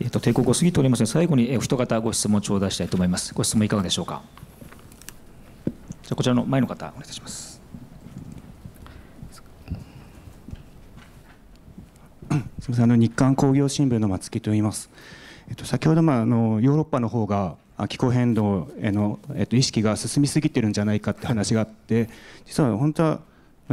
えっ、と、抵抗を過ぎておりません。最後にお一方ご質問頂戴したいと思います。ご質問いかがでしょうか。じゃこちらの前の方、お願いいたします。(clears throat) すみませんあの日刊工業新聞の松木と言います。えっと先ほどまああのヨーロッパの方が気候変動への、えっと、意識が進みすぎてるんじゃないかって話があって実は本当は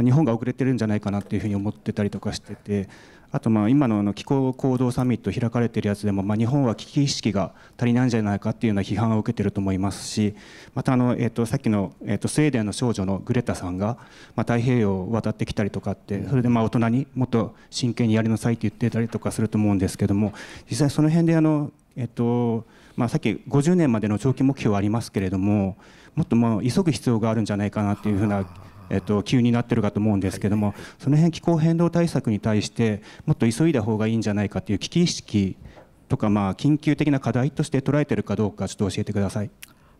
日本が遅れてるんじゃないかなっていうふうに思ってたりとかしててあとまあ今のあの気候行動サミット開かれてるやつでもまあ日本は危機意識が足りないんじゃないかっていうような批判を受けてると思いますしまたあのえとさっきのえとスウェーデンの少女のグレタさんがま太平洋を渡ってきたりとかってそれでまあ大人にもっと真剣にやりなさいって言ってたりとかすると思うんですけども実際その辺であのえっとまあ、さっき50年までの長期目標はありますけれどももっともう急ぐ必要があるんじゃないかなというふうなえっと、急になってるかと思うんですけども、その辺気候変動対策に対してもっと急いだ方がいいんじゃないかという危機意識とか、まあ、緊急的な課題として捉えてるかどうかちょっと教えてください。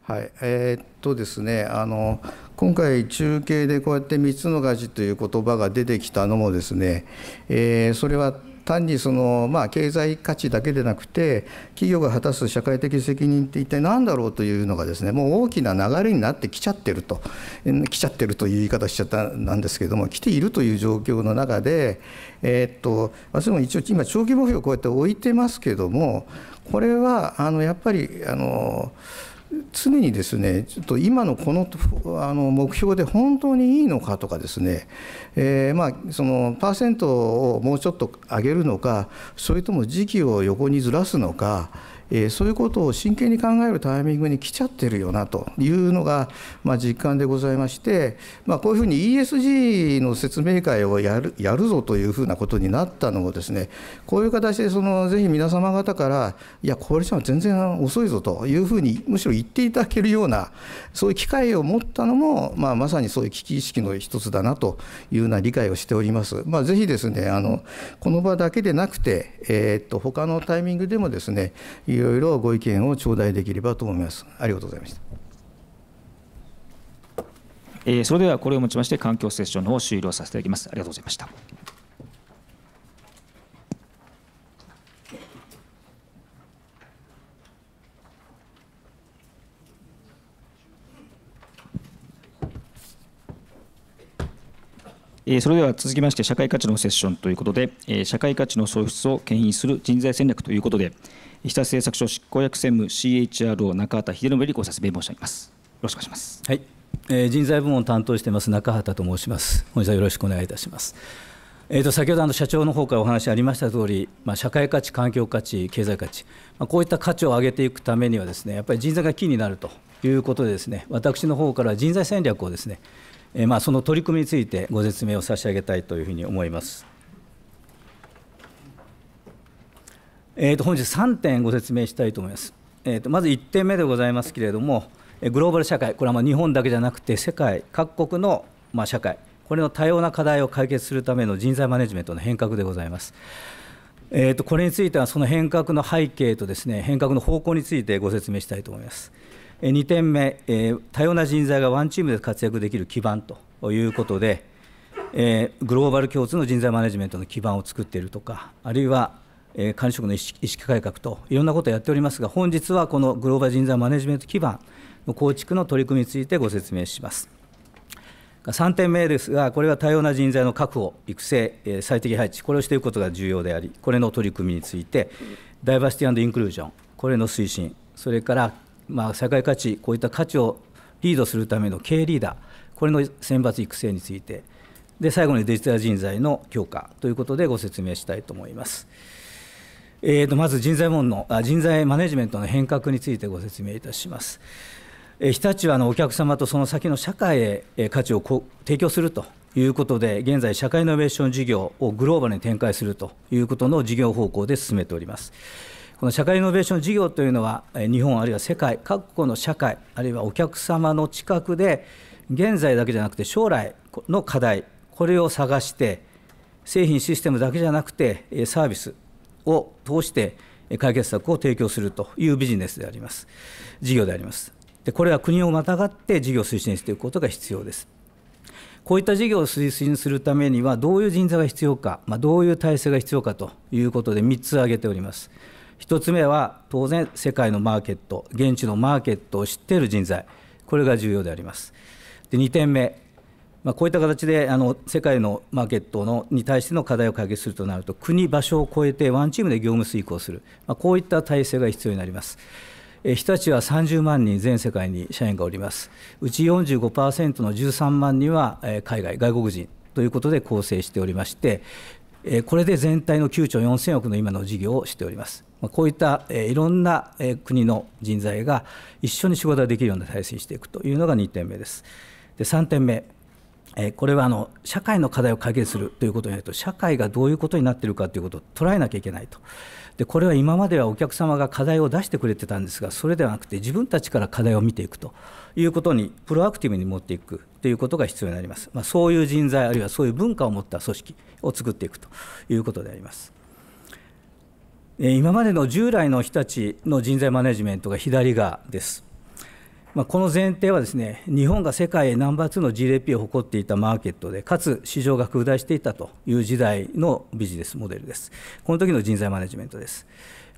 はいえー、っとですねあの今回中継でこうやって3つの価値という言葉が出てきたのもですね、えー、それは単にその、まあ、経済価値だけでなくて企業が果たす社会的責任って一体何だろうというのがですねもう大きな流れになってきちゃってると来ちゃってるという言い方しちゃったなんですけども来ているという状況の中で、えっと私も一応今長期目標をこうやって置いてますけどもこれはあのやっぱりあの。常にですねちょっと今のこのあの目標で本当にいいのかとかですね、えー、まあそのパーセントをもうちょっと上げるのかそれとも時期を横にずらすのかえー、そういうことを真剣に考えるタイミングに来ちゃってるよなというのが、まあ、実感でございまして、まあ、こういうふうに ESG の説明会をやるやるぞというふうなことになったのをですねこういう形でそのぜひ皆様方からいやこれじゃ全然遅いぞというふうにむしろ言っていただけるようなそういう機会を持ったのも、まあ、まさにそういう危機意識の一つだなというような理解をしております。まあ、ぜひですねあのこの場だけでなくて、えー、っと他のタイミングでもですねいろいろご意見を頂戴できればと思います。ありがとうございました。えー、それではこれをもちまして環境セッションの方を終了させていただきます。ありがとうございました。それでは続きまして社会価値のセッションということで社会価値の創出を牽引する人材戦略ということで日田製作所執行役専務 CHRO 中畑秀信よりさ説弁申し上げます。よろしくお願いします。はい、え人材部門を担当しています中畑と申します。本日はよろしくお願いいたします。えーと、先ほどあの社長の方からお話ありました通り、まあ、社会価値、環境価値、経済価値、まあ、こういった価値を上げていくためにはですねやっぱり人材がキーになるということでですね私の方から人材戦略をですね、えー、まあその取り組みについてご説明を差し上げたいというふうに思います。えー、と本日3点ご説明したいと思います。えー、とまず1点目でございますけれども、グローバル社会、これはま日本だけじゃなくて、世界各国のま社会、これの多様な課題を解決するための人材マネジメントの変革でございます。えー、とこれについては、その変革の背景とですね変革の方向についてご説明したいと思います。2点目、え多様な人材がワンチームで活躍できる基盤ということで、えグローバル共通の人材マネジメントの基盤を作っているとか、あるいはえ管理職の意識改革といろんなことをやっておりますが、本日はこのグローバル人材マネジメント基盤の構築の取り組みについてご説明します。3点目ですが、これは多様な人材の確保、育成、最適配置、これをしていくことが重要であり、これの取り組みについて、ダイバーシティインクルージョン、これの推進、それからまあ社会価値、こういった価値をリードするための経営リーダー、これの選抜育成について、で最後にデジタル人材の強化ということでご説明したいと思います。えー、とまず人材門の人材マネジメントの変革についてご説明いたします。えー、日立はのお客様とその先の社会へ、え価値をこ提供するということで、現在、社会イノベーション事業をグローバルに展開するということの事業方向で進めております。この社会イノベーション事業というのは、日本あるいは世界、各国の社会、あるいはお客様の近くで、現在だけじゃなくて将来の課題、これを探して、製品、システムだけじゃなくて、サービス、を通して解決策を提供するというビジネスであります、事業であります。でこれは国をまたがって事業を推進していくことが必要です。こういった事業を推進するためには、どういう人材が必要か、まあ、どういう体制が必要かということで、3つ挙げております。1つ目は、当然、世界のマーケット、現地のマーケットを知っている人材、これが重要であります。で2点目、まあ、こういった形であの世界のマーケットのに対しての課題を解決するとなると、国、場所を超えてワンチームで業務遂行する、まあ、こういった体制が必要になります。日立は30万人全世界に社員がおります。うち45%の13万人は海外、外国人ということで構成しておりまして、これで全体の9兆4000億の今の事業をしております。こういったいろんな国の人材が一緒に仕事ができるような体制にしていくというのが2点目です。で3点目、えこれはあの社会の課題を解決するということになると社会がどういうことになっているかということを捉えなきゃいけないとでこれは今まではお客様が課題を出してくれてたんですがそれではなくて自分たちから課題を見ていくということにプロアクティブに持っていくということが必要になります、まあ、そういう人材あるいはそういう文化を持った組織を作っていくということであります。今までの従来の日立の人材マネジメントが左側です。まあ、この前提はですね日本が世界ナンバー2の GDP を誇っていたマーケットでかつ市場が拡大していたという時代のビジネスモデルですこの時の人材マネジメントです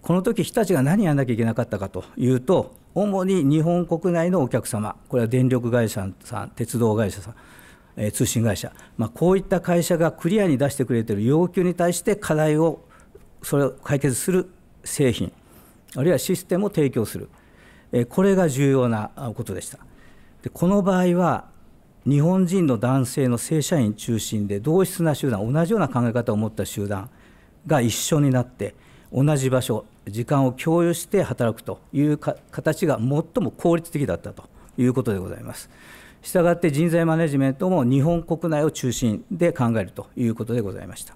この時日立が何やらなきゃいけなかったかというと主に日本国内のお客様これは電力会社さん鉄道会社さん通信会社、まあ、こういった会社がクリアに出してくれている要求に対して課題をそれを解決する製品あるいはシステムを提供するこれが重要なことでした。でこの場合は日本人の男性の正社員中心で同質な集団同じような考え方を持った集団が一緒になって同じ場所時間を共有して働くという形が最も効率的だったということでございます。したがって人材マネジメントも日本国内を中心で考えるということでございました。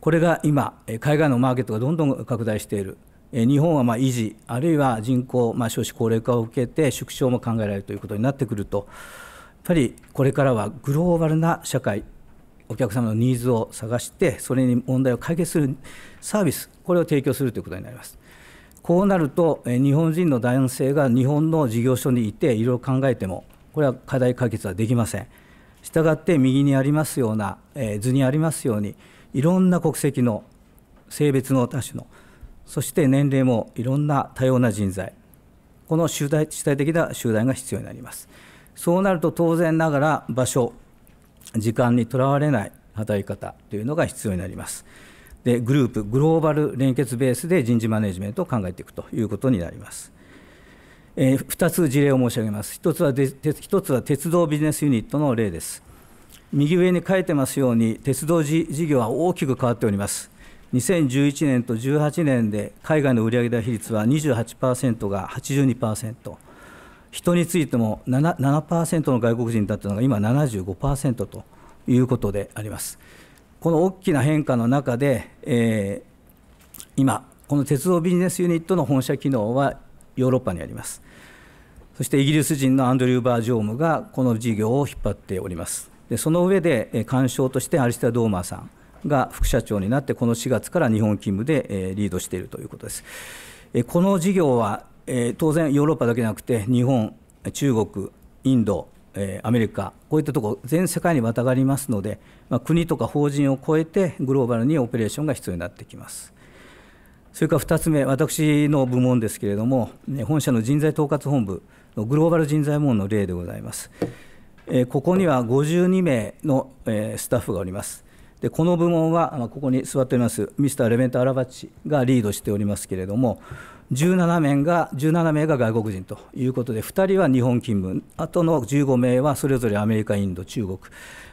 これが今、海外のマーケットがどんどん拡大している日本はま維持あるいは人口、まあ、少子高齢化を受けて縮小も考えられるということになってくるとやっぱりこれからはグローバルな社会お客様のニーズを探してそれに問題を解決するサービスこれを提供するということになります。こうなると日本人の男性が日本の事業所にいていろいろ考えてもこれは課題解決はできません。したがって右にありますような図にありますようにいろんな国籍の性別の多種のそして年齢もいろんな多様な人材この主体的な集団が必要になりますそうなると当然ながら場所時間にとらわれない働き方というのが必要になりますでグループグローバル連結ベースで人事マネジメントを考えていくということになります、えー、2つ事例を申し上げます1つはで1つは鉄道ビジネスユニットの例です右上に書いてますように鉄道事業は大きく変わっております2011年と18年で海外の売上代比率は28%が82%、人についても 7%, 7の外国人だったのが今75%ということであります。この大きな変化の中で、えー、今、この鉄道ビジネスユニットの本社機能はヨーロッパにあります。そしてイギリス人のアンドリュー・バー・ジョームがこの事業を引っ張っております。でその上で、鑑賞としてアリスタ・ドーマーさん、が副社長になって、この4月から日本勤務でリードしているということです。この事業は当然、ヨーロッパだけじゃなくて、日本、中国、インド、アメリカ、こういったところ、全世界にまたがりますので、ま国とか法人を超えて、グローバルにオペレーションが必要になってきます。それから2つ目、私の部門ですけれども、本社の人材統括本部のグローバル人材部門の例でございます。ここには52名のスタッフがおります。でこの部門は、ここに座っております、ミスター・レベンタ・アラバッチがリードしておりますけれども、17名が ,17 名が外国人ということで、2人は日本勤務、あとの15名はそれぞれアメリカ、インド、中国、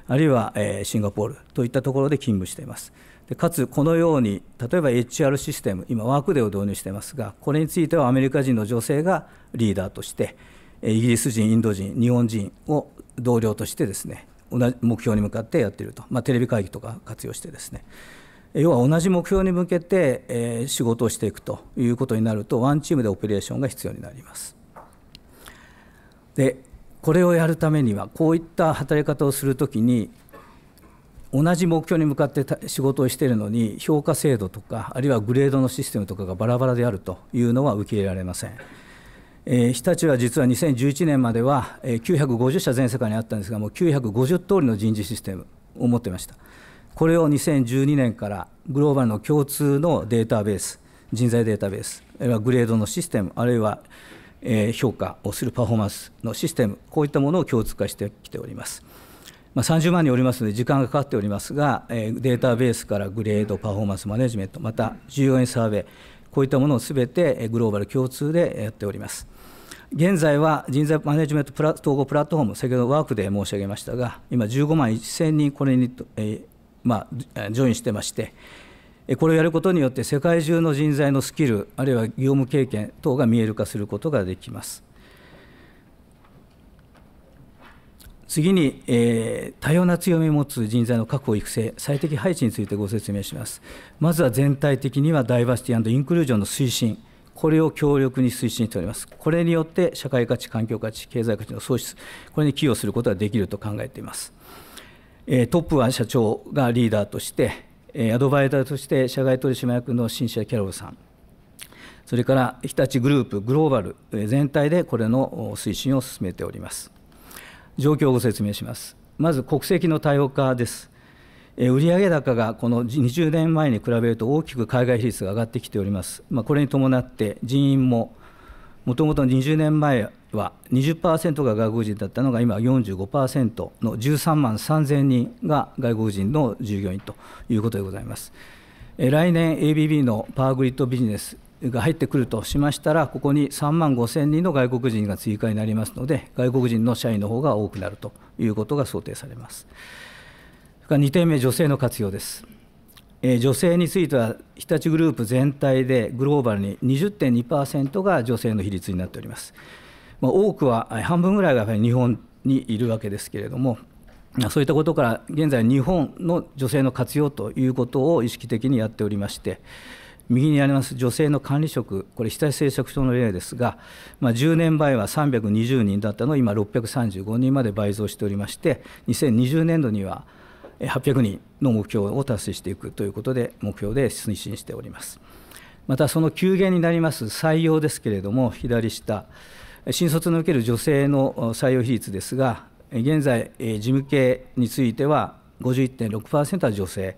あるいは、えー、シンガポールといったところで勤務しています。でかつ、このように、例えば HR システム、今、ワークデーを導入していますが、これについてはアメリカ人の女性がリーダーとして、イギリス人、インド人、日本人を同僚としてですね、同じ目標に向かってやっていると、まあ、テレビ会議とか活用してですね要は同じ目標に向けて、え仕事をしていくということになるとワンチームでオペレーションが必要になりますでこれをやるためにはこういった働き方をするときに同じ目標に向かって仕事をしているのに評価制度とかあるいはグレードのシステムとかがバラバラであるというのは受け入れられません。日立は実は2011年までは、950社全世界にあったんですがもう950通りの人事システムを持っていましたこれを2012年からグローバルの共通のデータベース人材データベースあるいはグレードのシステムあるいは、評価をするパフォーマンスのシステムこういったものを共通化してきておりますまあ、30万人おりますので時間がかかっておりますが、データベースからグレード、パフォーマンスマネジメント、また従業員サーベイ、こういったものをすべてグローバル共通でやっております。現在は人材マネジメント統合プラットフォーム、先ほどワークで申し上げましたが、今、15万1000人、これに、えまあ、ジョインしてまして、これをやることによって、世界中の人材のスキル、あるいは業務経験等が見える化することができます。次に、えー、多様な強みを持つ人材の確保・育成、最適配置についてご説明します。まずは全体的にはダイバーシティインクルージョンの推進、これを強力に推進しております。これによって社会価値、環境価値、経済価値の創出、これに寄与することができると考えています。トップは社長がリーダーとして、アドバイザーとして社外取締役の新社キャロルさん、それから日立グループ、グローバル全体でこれの推進を進めております。状況をご説明します。まず国籍の多様化です。売上高がこの20年前に比べると大きく海外比率が上がってきております、まあ、これに伴って人員ももともと20年前は20%が外国人だったのが今は45%の13万3000人が外国人の従業員ということでございます。来年 ABB のパワーグリッドビジネスが入ってくるとしましたら、ここに3万5000人の外国人が追加になりますので、外国人の社員の方が多くなるということが想定されます。2点目、女性の活用です。女性については、日立グループ全体でグローバルに20.2%が女性の比率になっております。まあ、多くは半分ぐらいがやはり日本にいるわけですけれども、そういったことから、現在、日本の女性の活用ということを意識的にやっておりまして、右にあります女性の管理職、これ、日立製作所の例ですが、まあ、10年前は320人だったのを今、635人まで倍増しておりまして、2020年度には800人の目標を達成していくということで、目標で推進しております。また、その急減になります採用ですけれども、左下、新卒の受ける女性の採用比率ですが、現在、事務系については51.6%は女性、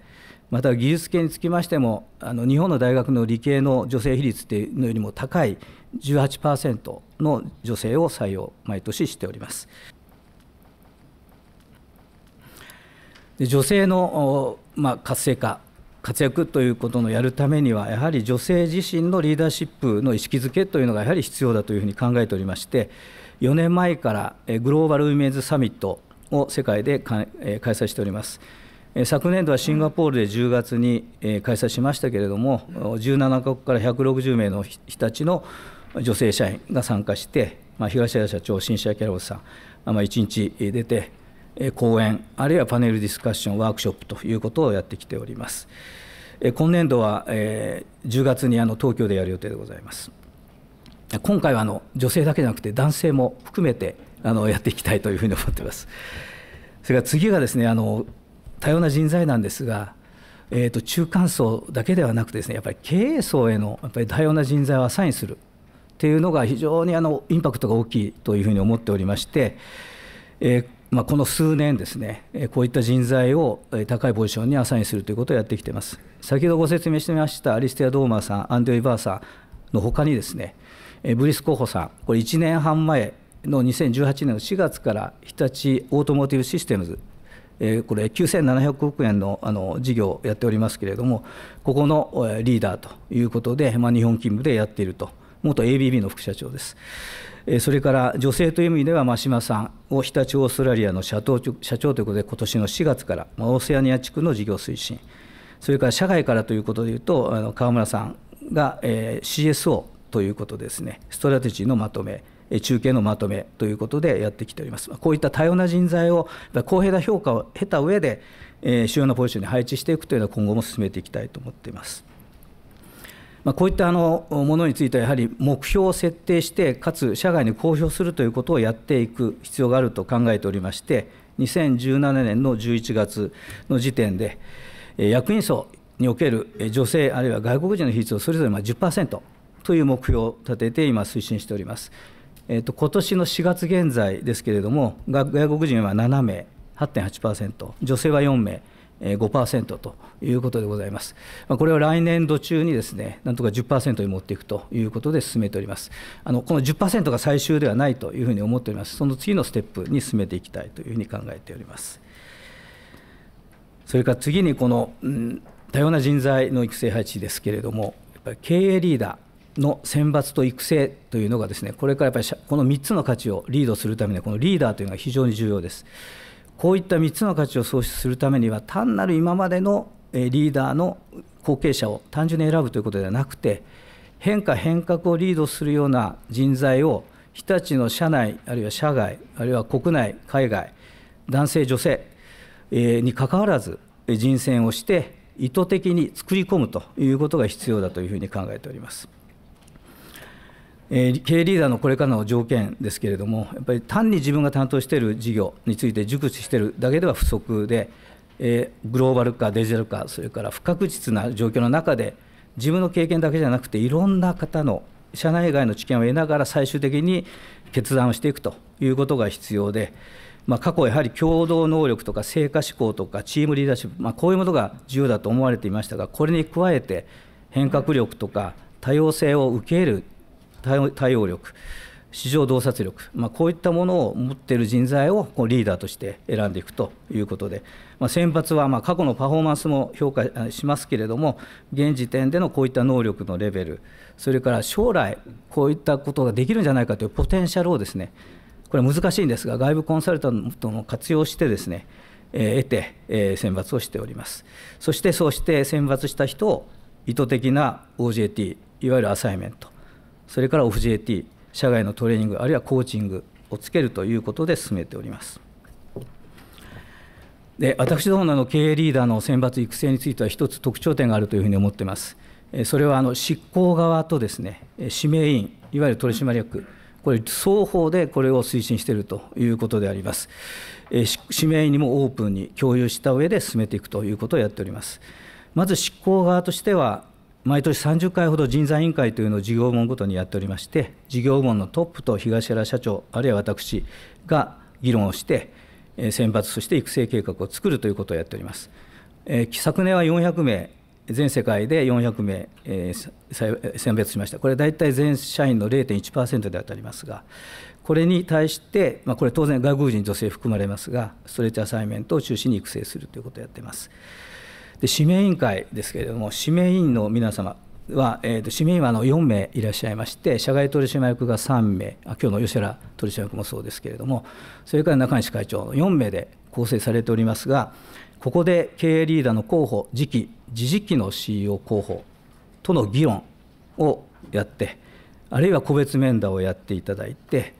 また技術系につきましても、あの日本の大学の理系の女性比率というのよりも高い18%の女性を採用、毎年しております。で女性の、まあ、活性化活躍ということのやるためにはやはり女性自身のリーダーシップの意識づけというのがやはり必要だというふうに考えておりまして4年前からグローバルウィメンズサミットを世界で開催しております昨年度はシンガポールで10月に開催しましたけれども17カ国から160名の日立の女性社員が参加して、まあ、東谷社長新社キャロルさん、まあ、1日出て講演、あるいはパネルディスカッション、ワークショップということをやってきております。今年度は10月にあの東京でやる予定でございます。今回はあの女性だけじゃなくて男性も含めてあのやっていきたいというふうに思っています。それから次がですねあの多様な人材なんですが、えー、と中間層だけではなくてですねやっぱり経営層へのやっぱり多様な人材をアサインするっていうのが非常にあのインパクトが大きいというふうに思っておりまして、えーまあ、この数年ですね、こういった人材を高いポジションにアサインするということをやってきています。先ほどご説明してみましたアリステア・ドーマーさん、アンデオ・イバーさんのほかにですね、ブリス候補さん、これ1年半前の2018年の4月から日立オートモーティブシステムズ、これ9700億円のあの事業をやっておりますけれども、ここのリーダーということで、まあ、日本勤務でやっていると、元 ABB の副社長です。それから女性という意味では、真島さんを日立オーストラリアの社長社長ということで、今年の4月から、オーセアニア地区の事業推進、それから社外からということでいうと、川村さんが CSO ということですね、ストラテジーのまとめ、中継のまとめということでやってきております。こういった多様な人材を公平な評価を経た上で、主要なポジションに配置していくというのは今後も進めていきたいと思っています。まあ、こういったあのものについては、やはり目標を設定して、かつ社外に公表するということをやっていく必要があると考えておりまして、2017年の11月の時点で、役員層における女性、あるいは外国人の比率をそれぞれ10%という目標を立てて、今、推進しております。えー、と今年の4月現在ですけれども、外国人は7名、8.8%、女性は4名。5%ということでございます。これを来年度中にですね、なんとか10%に持っていくということで進めております。あのこの10%が最終ではないというふうに思っております。その次のステップに進めていきたいというふうに考えております。それから次にこの、うん、多様な人材の育成配置ですけれども、やっぱり経営リーダー、の選抜と育成というのがですねこれからやっぱりこの3つの価値をリードするためにはこのリーダーというのが非常に重要ですこういった3つの価値を創出するためには単なる今までのリーダーの後継者を単純に選ぶということではなくて変化変革をリードするような人材を日立の社内あるいは社外あるいは国内海外男性女性にかかわらず人選をして意図的に作り込むということが必要だというふうに考えております。え経営リーダーのこれからの条件ですけれども、やっぱり単に自分が担当している事業について熟知しているだけでは不足で、えグローバル化、デジタル化、それから不確実な状況の中で、自分の経験だけじゃなくて、いろんな方の社内外の知見を得ながら、最終的に決断をしていくということが必要で、まあ、過去、やはり共同能力とか成果志向とかチームリーダーシップ、まあ、こういうものが重要だと思われていましたが、これに加えて変革力とか多様性を受け入れる対応力市場洞察力、まあ、こういったものを持っている人材をこうリーダーとして選んでいくということで、まあ、選抜はま過去のパフォーマンスも評価しますけれども、現時点でのこういった能力のレベル、それから将来、こういったことができるんじゃないかというポテンシャルをですね、これ難しいんですが、外部コンサルタントも活用してですね、え得て選抜をしております。そしてそうして選抜した人を意図的な OJT、いわゆるアサイメント、それからオフ JT、社外のトレーニング、あるいはコーチングをつけるということで進めております。で私どもの経営リーダーの選抜育成については、一つ特徴点があるというふうに思っています。それはあの執行側とですね指名委員、いわゆる取締役、これ、双方でこれを推進しているということであります。指名員にもオープンに共有した上で進めていくということをやっております。まず執行側としては、毎年30回ほど人材委員会というのを事業部門ごとにやっておりまして、事業部門のトップと東原社長、あるいは私が議論をして、選抜、そして育成計画を作るということをやっております。昨年は400名、全世界で400名、選別しました、これ、大体全社員の0.1%で当たりますが、これに対して、これ、当然、外国人、女性含まれますが、ストレッチアサイメントを中心に育成するということをやっています。で指名委員会ですけれども、指名委員の皆様は、えーと、指名委員はあの4名いらっしゃいまして、社外取締役が3名、あ今日の吉原取締役もそうですけれども、それから中西会長の4名で構成されておりますが、ここで経営リーダーの候補、次期、次時期の CEO 候補との議論をやって、あるいは個別面談をやっていただいて、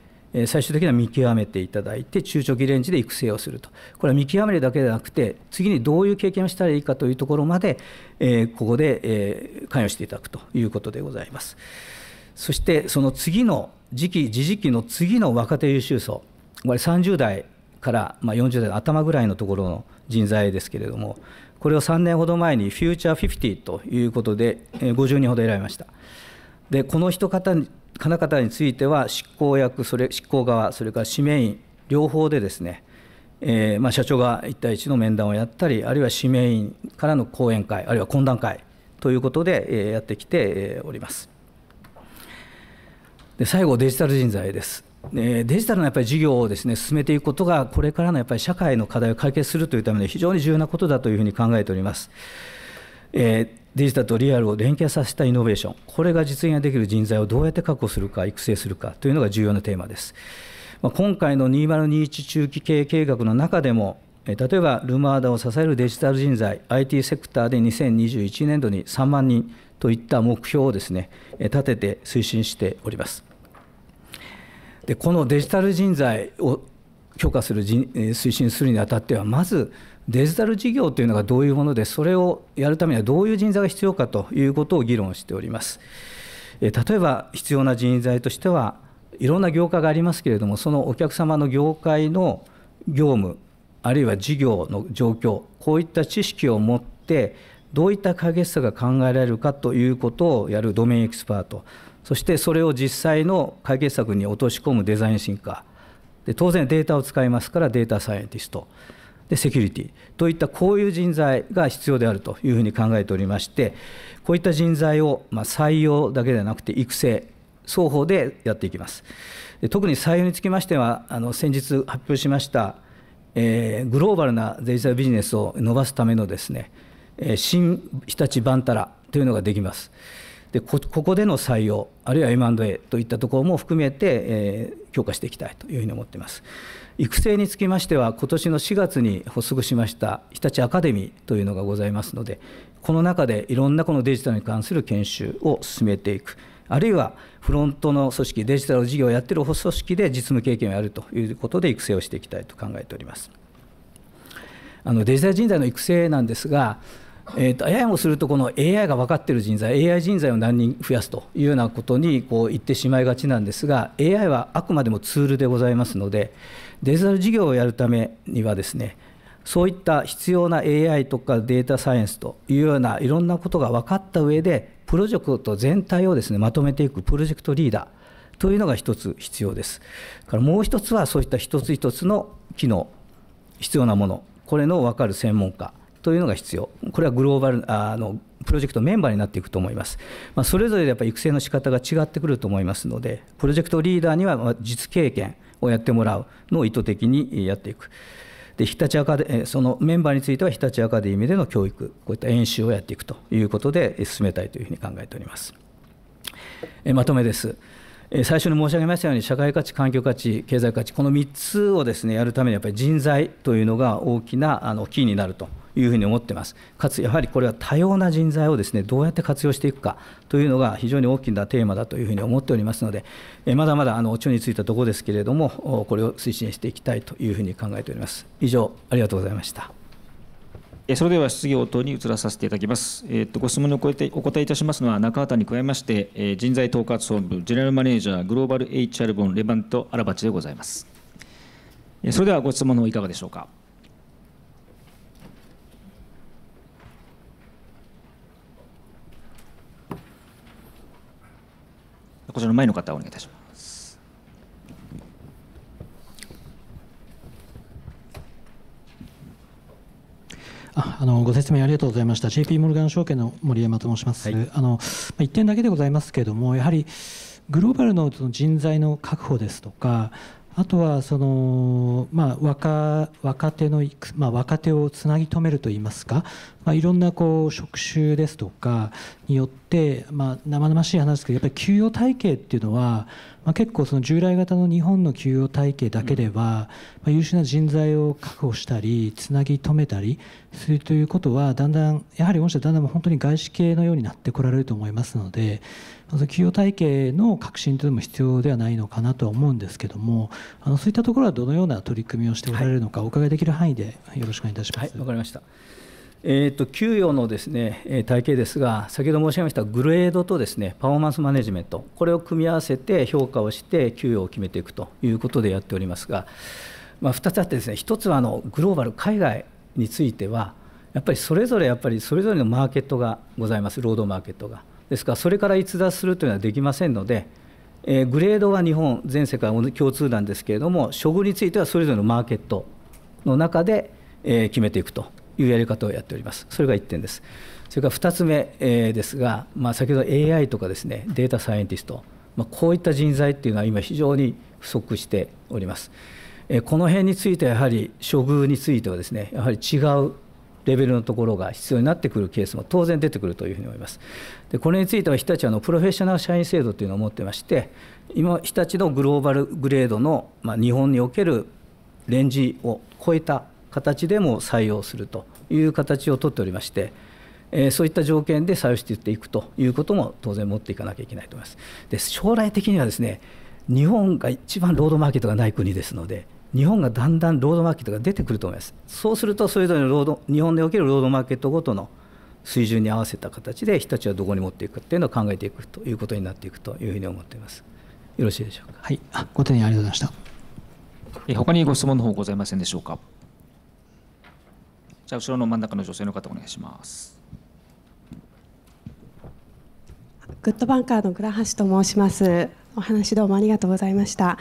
最終的には見極めていただいて中長期レンジで育成をするとこれは見極めるだけではなくて次にどういう経験をしたらいいかというところまで、ここで、関与していただくということでございますそしてその次の次期次々期の次の若手優秀層これ30代から、40代の頭ぐらいのところの人材ですけれどもこれを3年ほど前にフューチャー50ということで50人ほど選びましたでこの人方金方については執行役、それ執行側、それから指名員、両方でですね、えー、まあ、社長が1対1の面談をやったり、あるいは指名員からの講演会、あるいは懇談会ということで、えやってきております。で最後、デジタル人材です。デジタルのやっぱり事業をです、ね、進めていくことが、これからのやっぱり社会の課題を解決するというために非常に重要なことだというふうに考えております。えーデジタルとリアルを連携させたイノベーション、これが実現できる人材をどうやって確保するか、育成するかというのが重要なテーマです。まあ、今回の2021中期経営計画の中でも、例えばルマーダを支えるデジタル人材、IT セクターで2021年度に3万人といった目標をですね立てて推進しております。でこのデジタル人材を強化する推進するにあたってはまずデジタル事業というのがどういうもので、それをやるためにはどういう人材が必要かということを議論しております。例えば、必要な人材としては、いろんな業界がありますけれども、そのお客様の業界の業務、あるいは事業の状況、こういった知識を持って、どういった解決策が考えられるかということをやるドメインエキスパート、そしてそれを実際の解決策に落とし込むデザイン進化、で当然データを使いますから、データサイエンティスト。でセキュリティといったこういう人材が必要であるというふうに考えておりましてこういった人材を、ま採用だけではなくて育成双方でやっていきます特に採用につきましてはあの先日発表しました、えー、グローバルなデジタルビジネスを伸ばすためのですね新日立バンタラというのができますでここでの採用あるいは M&A といったところも含めて、えー、強化していきたいというふうに思っています育成につきましては今年の4月に発足しました日立アカデミーというのがございますのでこの中でいろんなこのデジタルに関する研修を進めていくあるいはフロントの組織デジタル事業をやっている組織で実務経験をやるということで育成をしていきたいと考えておりますあのデジタル人材の育成なんですがえーと、AI もするとこの AI が分かっている人材 AI 人材を何人増やすというようなことにこう言ってしまいがちなんですが AI はあくまでもツールでございますのでデジタル事業をやるためにはですねそういった必要な AI とかデータサイエンスというようないろんなことが分かった上でプロジェクト全体をですねまとめていくプロジェクトリーダーというのが一つ必要です。からもう一つはそういった一つ一つの機能必要なものこれの分かる専門家というのが必要これはグローバルあのプロジェクトメンバーになっていくと思います、まあ、それぞれやっぱ育成の仕方が違ってくると思いますのでプロジェクトリーダーには実経験をやってもらうのを意図的にやっていく。で日立アカデそのメンバーについては日立アカデミーでの教育こういった演習をやっていくということで進めたいというふうに考えておりますまとめです最初に申し上げましたように社会価値環境価値経済価値この3つをですねやるためにやっぱり人材というのが大きなあのキーになるというふうに思ってます。かつやはりこれは多様な人材をですねどうやって活用していくかというのが非常に大きなテーマだというふうに思っておりますので、えまだまだあの中についたところですけれども、これを推進していきたいというふうに考えております。以上ありがとうございました。それでは質疑応答に移らさせていただきます。えー、とご質問にお答えお答えいたしますのは、中畑に加えまして、え人材統括本部、ジェネラルマネージャー、グローバル HR 本、レバント・アラバチでございます。それではご質問の方いかがでしょうか。こちらの前の方お願いいたします。ああのご説明ありがとうございました。JP モルガン証券の森山と申します。はい、あの一点だけでございますけれども、やはりグローバルの人材の確保ですとか、あとはその、まあ、若若手の、まあ、若手をつなぎ止めるといいますか、まあ、いろんなこう職種ですとかによって、まあ、生々しい話ですけどやっぱり給与体系っていうのは、まあ、結構その従来型の日本の給与体系だけでは、まあ、優秀な人材を確保したりつなぎ止めたりするということはだんだんやはり御社だんだん本当に外資系のようになってこられると思いますので。まず企業体系の革新というのも必要ではないのかなとは思うんですけどもあのそういったところはどのような取り組みをしておられるのか、お伺いできる範囲でよろしくお願いいたします。わ、はい、かりましたえーと、給与のです、ね、体系ですが、先ほど申し上げましたグレードとです、ね、パフォーマンスマネジメント、これを組み合わせて評価をして、給与を決めていくということでやっておりますが、まあ、2つあってです、ね、1つはあのグローバル、海外については、やっぱりそれぞれ、やっぱりそれぞれのマーケットがございます、労働マーケットが。ですから、それから逸脱するというのはできませんので、えー、グレードは日本、全世界共通なんですけれども、処遇についてはそれぞれのマーケットの中で、えー、決めていくというやり方をやっております。それが1点です。それから2つ目、えー、ですが、まあ、先ほど AI とかですね、データサイエンティスト、まあ、こういった人材というのは今、非常に不足しております。この辺についてはやはり処遇についてはですね、やはり違うレベルのところが必要になってくるケースも当然出てくるというふうに思います。でこれについては日立はのプロフェッショナル社員制度というのを持ってまして今日立のグローバルグレードの、まあ、日本におけるレンジを超えた形でも採用するという形をとっておりまして、えー、そういった条件で採用していっていくということも当然持っていかなきゃいけないと思います。で将来的にはですね日本が一番ロードマーケットがない国ですので日本がだんだんロードマーケットが出てくると思います。そうするとそれぞれのロード日本におけるロードマーケットごとの水準に合わせた形で日立はどこに持っていくかっていうのを考えていくということになっていくというふうに思っています。よろしいでしょうか。はい、あご提寧ありがとうございました。え他にご質問の方ございませんでしょうか。じゃ後ろの真ん中の女性の方お願いします。グッドバンカーの倉橋と申します。お話どうもありがとうございました。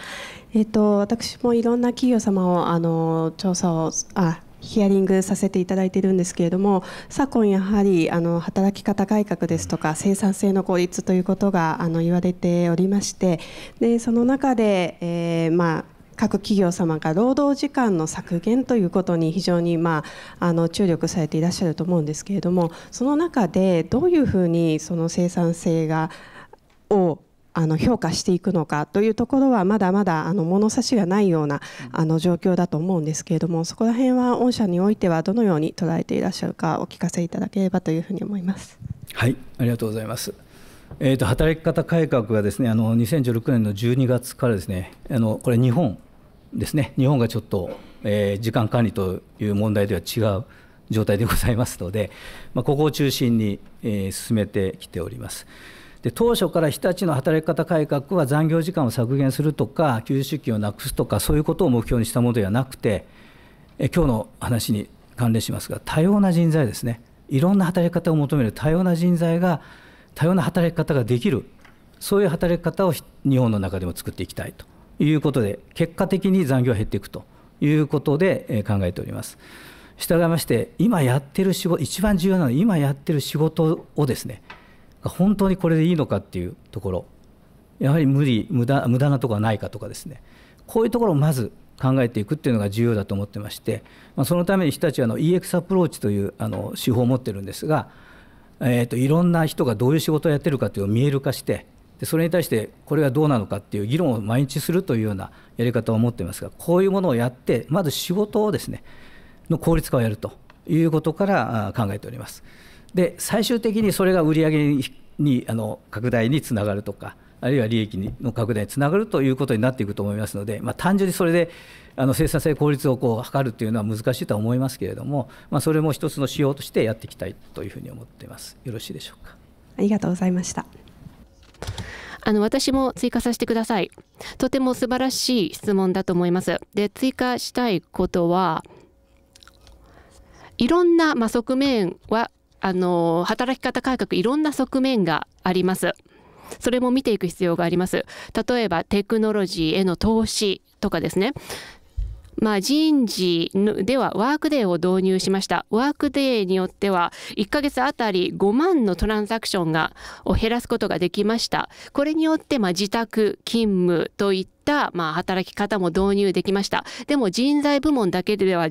えっ、と私もいろんな企業様をあの調査をあヒアリングさせていただいているんですけれども昨今やはりあの働き方改革ですとか生産性の効率ということがあの言われておりましてでその中で、えー、まあ各企業様が労働時間の削減ということに非常に、まあ、あの注力されていらっしゃると思うんですけれどもその中でどういうふうにその生産性がをあの評価していくのかというところはまだまだあの物差しがないようなあの状況だと思うんですけれどもそこら辺は御社においてはどのように捉えていらっしゃるかお聞かせいただければというふうに思います。はいありがとうございます。えーと働き方改革がですねあの2016年の12月からですねあのこれ日本ですね日本がちょっと、えー、時間管理という問題では違う状態でございますので、まあ、ここを中心に、えー、進めてきております。で当初から日立の働き方改革は残業時間を削減するとか給与出勤をなくすとかそういうことを目標にしたものではなくてえ今日の話に関連しますが多様な人材ですねいろんな働き方を求める多様な人材が多様な働き方ができるそういう働き方を日本の中でも作っていきたいということで結果的に残業が減っていくということで考えております。従いまして今やってる仕事一番重要なのは今やってる仕事をですね本当にこれでいいのかっていうところやはり無理無駄無駄なとこはないかとかですねこういうところをまず考えていくっていうのが重要だと思ってまして、まあ、そのために人たちはの EX アプローチというあの手法を持ってるんですが、えーと、いろんな人がどういう仕事をやってるかていうのを見える化してでそれに対してこれがどうなのかっていう議論を毎日するというようなやり方を持ってますがこういうものをやってまず仕事をですねの効率化をやるということから考えております。で最終的にそれが売上にあの拡大につながるとかあるいは利益の拡大につながるということになっていくと思いますので、まあ、単純にそれであの生産性効率をこう測るというのは難しいとは思いますけれども、まあ、それも一つの仕様としてやっていきたいというふうに思っています。よろしいでしょうかありがとうございましたあの私も追加させてくださいとても素晴らしい質問だと思いますで追加したいことはいろんな、まあ、側面はあの働き方改革いろんな側面があります。それも見ていく必要があります。例えばテクノロジーへの投資とかですね。まあ、人事ではワークデーを導入しましたワークデーによっては1ヶ月あたり5万のトランザクションがを減らすことができましたこれによってま自宅勤務といったま働き方も導入できましたでも人材部門だけでは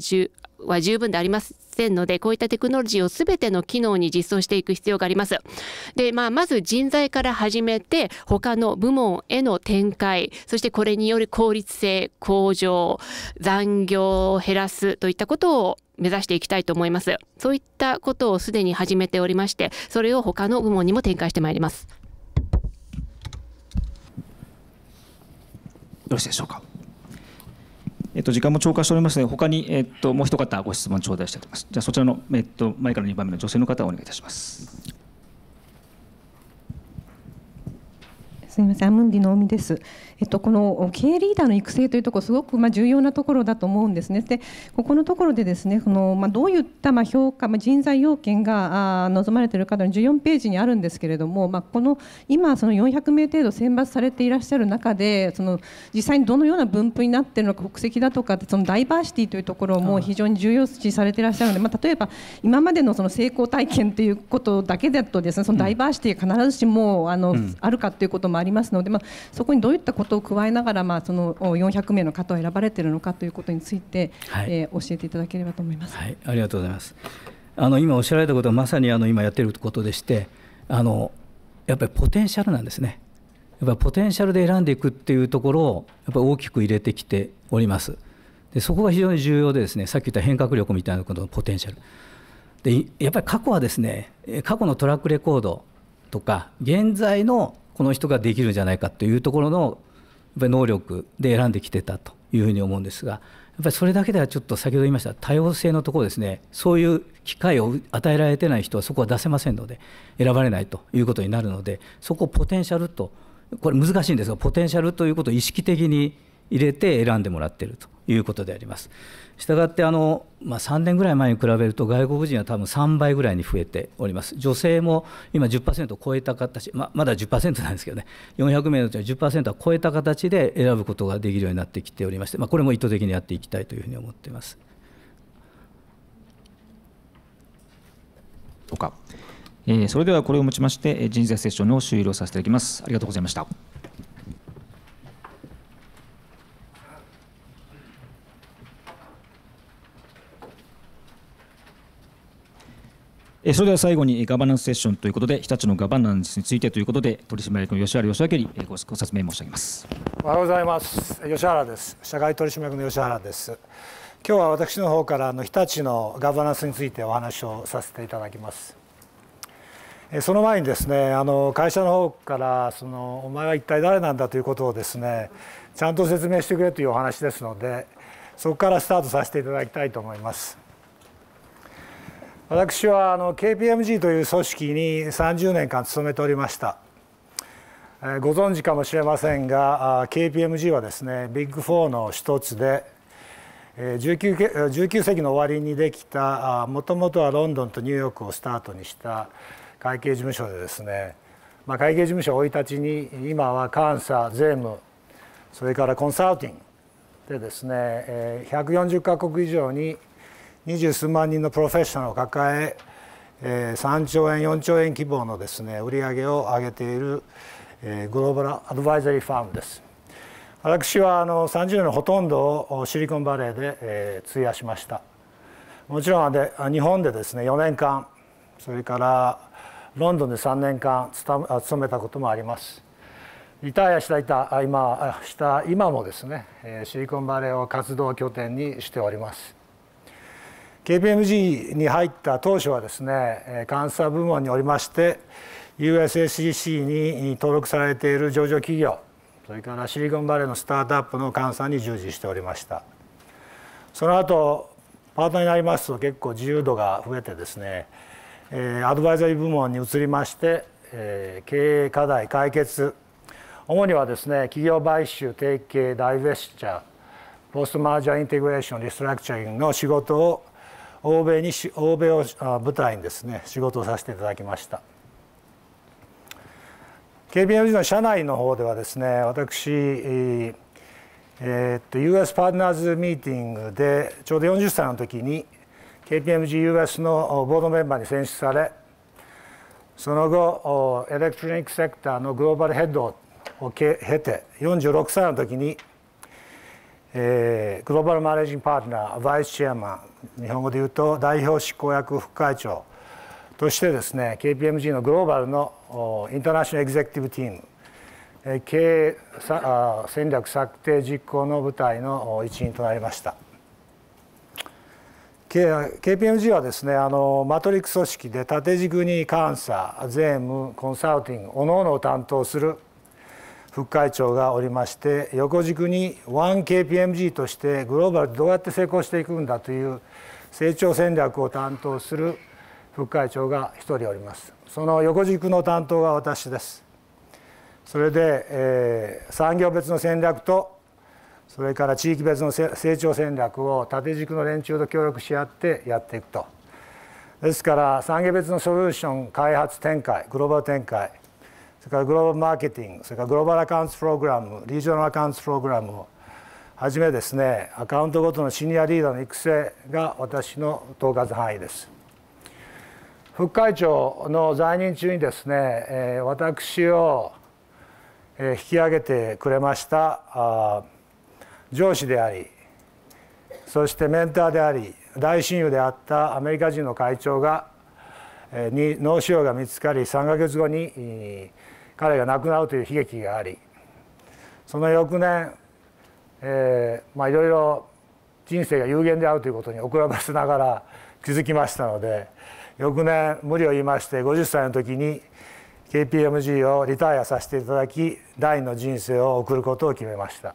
は十分でありますせんのでこういったテクノロジーを全ての機能に実装していく必要があります。で、まあ、まず人材から始めて他の部門への展開そしてこれによる効率性向上残業を減らすといったことを目指していきたいと思います。そういったことをすでに始めておりまして、それを他の部門にも展開してまいります。よろしいでしょうか。えっと、時間も超過しておりますので、他に、えっと、もう一方ご質問頂戴していとます。じゃあ、そちらの、えっと、前から二番目の女性の方、お願いいたします。すみません、アムンディの海です。えっと、この経営リーダーの育成というところすごくま重要なところだと思うんですね。でここのところでですねその、まどういったま評価、ま人材要件が望まれているうの14ページにあるんですけれども、まこの今その400名程度選抜されていらっしゃる中でその実際にどのような分布になっているのか国籍だとかそのダイバーシティというところも非常に重要視されていらっしゃるので、ま例えば今までのその成功体験ということだけだとですねそのダイバーシティが必ずしもあの、あるかということもありますので、まそこにどういったことことを加えながら、まあ、その400名の方を選ばれているのかということについて、はい、えー、教えていただければと思います、はい、ありがとうございますあの今おっしゃられたことはまさにあの今やっていることでしてあのやっぱりポテンシャルなんですねやっぱポテンシャルで選んでいくっていうところをやっぱ大きく入れてきておりますでそこが非常に重要でですねさっき言った変革力みたいなことのポテンシャルでやっぱり過去はですね過去のトラックレコードとか現在のこの人ができるんじゃないかというところのぱり能力で選んできてたというふうに思うんですがやっぱりそれだけではちょっと先ほど言いました多様性のところですねそういう機会を与えられてない人はそこは出せませんので選ばれないということになるのでそこをポテンシャルとこれ難しいんですがポテンシャルということを意識的に入れて選んでもらっているということであります。したがってあの、まあ、3年ぐらい前に比べると外国人は多分3倍ぐらいに増えております女性も今10%を超えた形、まあ、まだ10%なんですけどね400名のうちの10%は超えた形で選ぶことができるようになってきておりまして、まあ、これも意図的にやっていきたいというふうに思っています。えー、それではこれをもちまして人材セッションを終了させていただきますありがとうございましたそれでは最後にガバナンスセッションということで、日立のガバナンスについてということで、取締役の吉原義明にご説明申し上げます。おはようございます。吉原です。社外取締役の吉原です。今日は私の方からあの日立のガバナンスについてお話をさせていただきます。その前にですね、あの会社の方からそのお前は一体誰なんだということをですね、ちゃんと説明してくれというお話ですので、そこからスタートさせていただきたいと思います。私はあの KPMG という組織に30年間勤めておりましたご存知かもしれませんが KPMG はですねビッグ4の一つで 19, 19世紀の終わりにできたもともとはロンドンとニューヨークをスタートにした会計事務所でですね、まあ、会計事務所を生い立ちに今は監査税務それからコンサルティングでですね140か国以上に二十数万人のプロフェッショナルを抱ええー、3兆円4兆円規模のですね売り上げを上げている、えー、グローバルアドバイザリーファームです私はあの30年のほとんどをシリコンバレーで、えー、費やしましたもちろんで日本でですね4年間それからロンドンで3年間勤めたこともありますリタイアしたいた今した今もですねシリコンバレーを活動拠点にしております KPMG に入った当初はですね監査部門におりまして USSCC に登録されている上場企業それからシリコンバレーのスタートアップの監査に従事しておりましたその後パートになりますと結構自由度が増えてですねアドバイザリー部門に移りまして経営課題解決主にはですね企業買収提携ダイベスチャーポストマージャーインテグレーションリストラクチャリングの仕事を欧米に欧米を舞台にですね仕事をさせていただきました KBMG の社内の方ではですね私、えー、っと US パートナーズミーティングでちょうど40歳の時に KPMGUS のボードメンバーに選出されその後エレクトロニックセクターのグローバルヘッドを経て46歳の時にえー、グローバルマネージングパートナーバイスチェアマン日本語で言うと代表執行役副会長としてですね KPMG のグローバルのインターナショナルエグゼクティブチーム、え経営戦略策定実行の部隊の一員となりました KPMG はですねあのマトリック組織で縦軸に監査税務コンサルティングおのおのを担当する副会長がおりまして横軸に 1KPMG としてグローバルでどうやって成功していくんだという成長戦略を担当する副会長が一人おりますその横軸の担当が私ですそれで、えー、産業別の戦略とそれから地域別の成長戦略を縦軸の連中と協力し合ってやっていくとですから産業別のソリューション開発展開グローバル展開それからグローバルマーケティングそれからグローバルアカウントプログラムリージョナルアカウントプログラムをはじめですねアカウントごとのシニアリーダーの育成が私の統括範囲です。副会長の在任中にですね私を引き上げてくれました上司でありそしてメンターであり大親友であったアメリカ人の会長がに脳腫瘍が見つかり3か月後に彼が亡くなるという悲劇がありその翌年、えー、まあいろいろ人生が有限であるということに遅らせながら気づきましたので翌年無理を言いまして50歳の時に KPMG をリタイアさせていただき第二の人生を送ることを決めました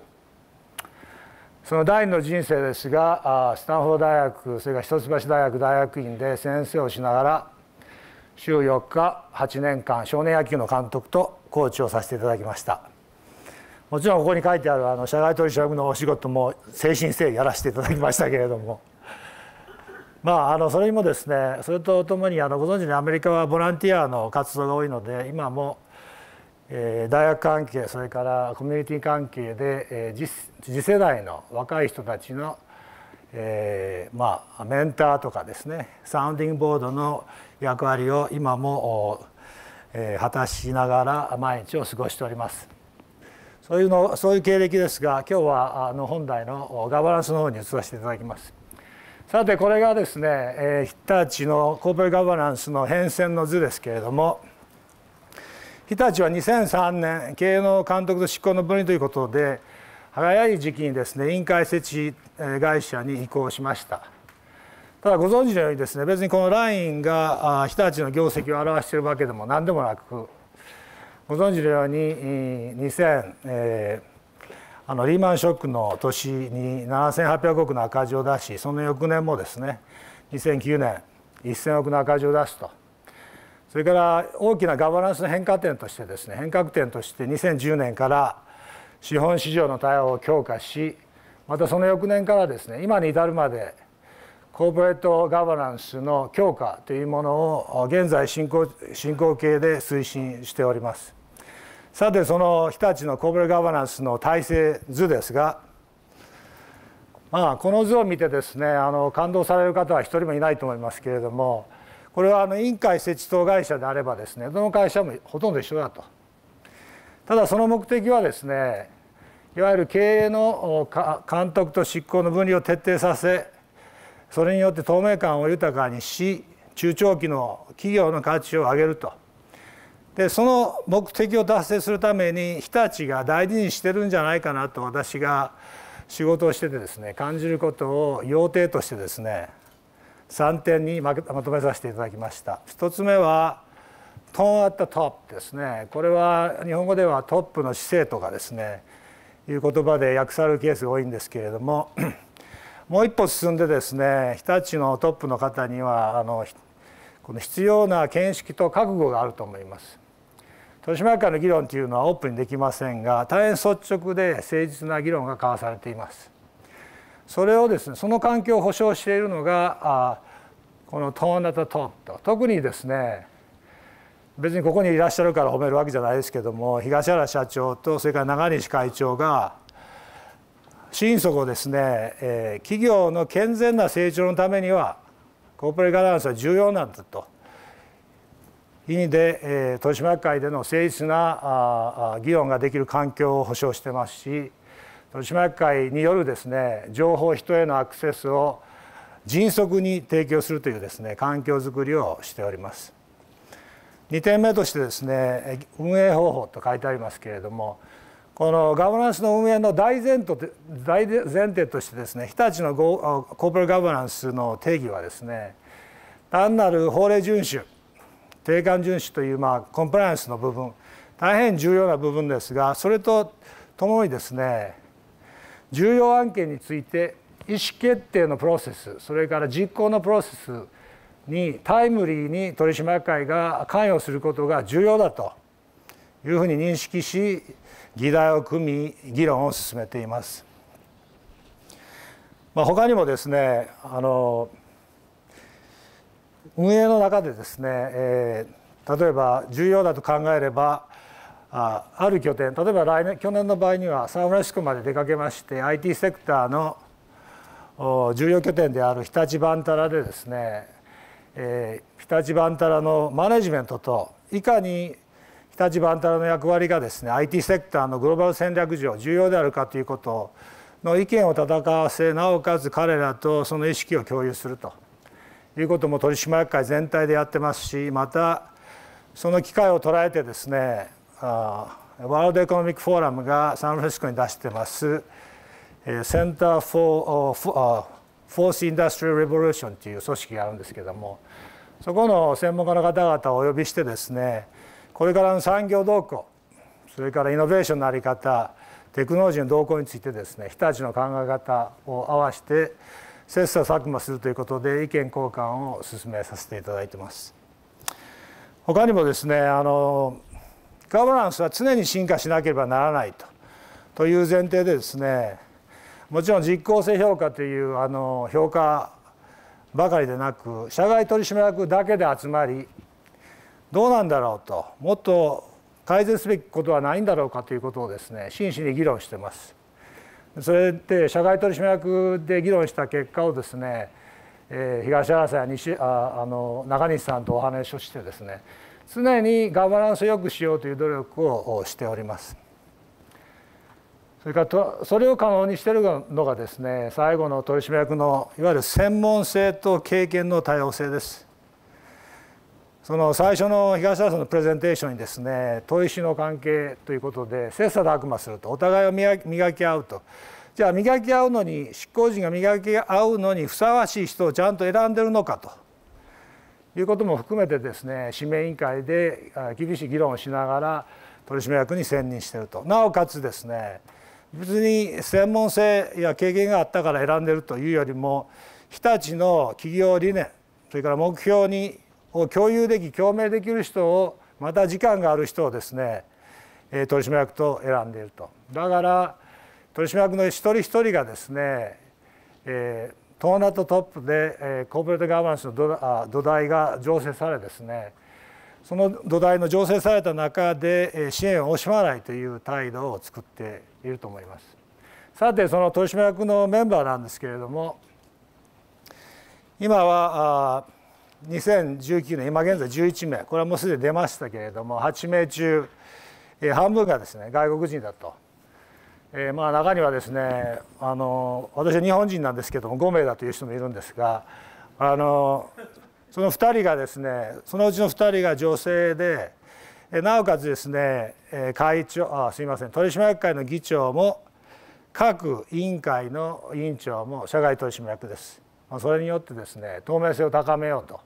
その第二の人生ですがスタンフォード大学それから一橋大学大学院で先生をしながら週4日8年間少年野球の監督とコーチをさせていただきましたもちろんここに書いてあるあの社外取締役のお仕事も誠心誠意やらせていただきましたけれどもまああのそれにもですねそれとともにあのご存知のアメリカはボランティアの活動が多いので今も、えー、大学関係それからコミュニティ関係で、えー、次世代の若い人たちの、えー、まあメンターとかですねサウンディングボードの役割を今も果たしながら毎日を過ごしております。そういうのそういう経歴ですが今日はあの本題のガバナンスの方に移らせていただきます。さてこれがですね、え日立のコーポガバナンスの変遷の図ですけれども日立は2003年経営の監督と執行の分離ということで早い時期にですね委員会設置会社に移行しました。ただご存知のようにですね別にこのラインが日立の業績を表しているわけでも何でもなくご存知のように2000、えあのリーマンショックの年に7800億の赤字を出しその翌年もですね2009年1000億の赤字を出すとそれから大きなガバナンスの変化点としてですね変革点として2010年から資本市場の対応を強化しまたその翌年からですね今に至るまでコーポレートガバナンスの強化というものを現在進行進行形で推進しておりますさてその日立のコーポレートガバナンスの体制図ですがまあこの図を見てですねあの感動される方は一人もいないと思いますけれどもこれはあの委員会設置等会社であればですねどの会社もほとんど一緒だとただその目的はですねいわゆる経営の監督と執行の分離を徹底させそれによって透明感を豊かにし中長期の企業の価値を上げるとでその目的を達成するために日立が大事にしてるんじゃないかなと私が仕事をしててですね感じることを要諦としてですね3点にまとめさせていただきました。1つ目はトーンアットトップですねこれは日本語ではトップの姿勢とかですねいう言葉で訳されるケースが多いんですけれどももう一歩進んでですね日立のトップの方にはあのこの必要な見識と覚悟があると思います。豊島区の議論というのはオープンにできませんが大変率直で誠実な議論が交わされています。それをですねその環境を保障しているのがあこの東ーナタトップと特にですね別にここにいらっしゃるから褒めるわけじゃないですけども東原社長とそれから長西会長が心底ですね、えー、企業の健全な成長のためにはコーポレートガバナンスは重要なんだと意味で、えー、豊島会での誠実なあ議論ができる環境を保障してますし豊島会によるですね情報人へのアクセスを迅速に提供するというですね環境づくりをしております。2点目としてですね運営方法と書いてありますけれどもこのガバナンスの運営の大前提大前提としてですね日立のコーポレガバナンスの定義はですね単なる法令遵守定款遵守というまあコンプライアンスの部分大変重要な部分ですがそれとともにですね重要案件について意思決定のプロセスそれから実行のプロセスにタイムリーに取締役会が関与することが重要だというふうに認識し議題を組み議論を進めています。まあ、他にもですねあの運営の中でですね、えー、例えば重要だと考えればあある拠点例えば来年去年の場合にはサンフランシスコまで出かけまして IT セクターのお重要拠点である日立バンタラでですね、えー、日立バンタラのマネジメントといかに日立万太郎の役割がですね IT セクターのグローバル戦略上重要であるかということの意見を戦わせなおかつ彼らとその意識を共有するということも取締役会全体でやってますしまたその機会を捉えてですねワールドエコノミックフォーラムがサンフランシスコに出してますセンター・フォー・フォース・インダストリー・レボリューションという組織があるんですけどもそこの専門家の方々をお呼びしてですねこれからの産業動向それからイノベーションの在り方テクノロジーの動向についてですね日立の考え方を合わせて切磋琢磨するということで意見交換を進めさせていただいてます。他にもですねあのガバナンスは常に進化しなければならないとという前提でですねもちろん実効性評価というあの評価ばかりでなく社外取締役だけで集まりどうなんだろうともっと改善すべきことはないんだろうかということをですね真摯に議論してます。それで社外取締役で議論した結果をですね、え東原さんや西ああの中西さんとお話をしてですね常にガバナンスを良くしようという努力をしております。それからとそれを可能にしているのがですね最後の取締役のいわゆる専門性と経験の多様性です。その最初の東原さんのプレゼンテーションにですね砥石の関係ということで切磋琢磨するとお互いを磨き合うとじゃあ磨き合うのに執行人が磨き合うのにふさわしい人をちゃんと選んでるのかということも含めてですね指名委員会で厳しい議論をしながら取締役に選任してるとなおかつですね別に専門性や経験があったから選んでるというよりも日立の企業理念それから目標にを共有でき共鳴できる人をまた時間がある人をですね取締役と選んでいるとだから取締役の一人一人がですね、えー、トーナとトップで、えー、コーポレートガバナンスの土土台が醸成されですねその土台の醸成された中で、えー、支援を惜しまないという態度を作っていると思います。さてその取締役のメンバーなんですけれども今は2019年今現在11名これはもうすでに出ましたけれども8名中、え半分がですね外国人だと、えー、まあ中にはですねあの私は日本人なんですけども5名だという人もいるんですがあのその2人がですねそのうちの2人が女性でなおかつですね会長あすいません取締役会の議長も各委員会の委員長も社外取締役です。まあ、それによってですね透明性を高めようと。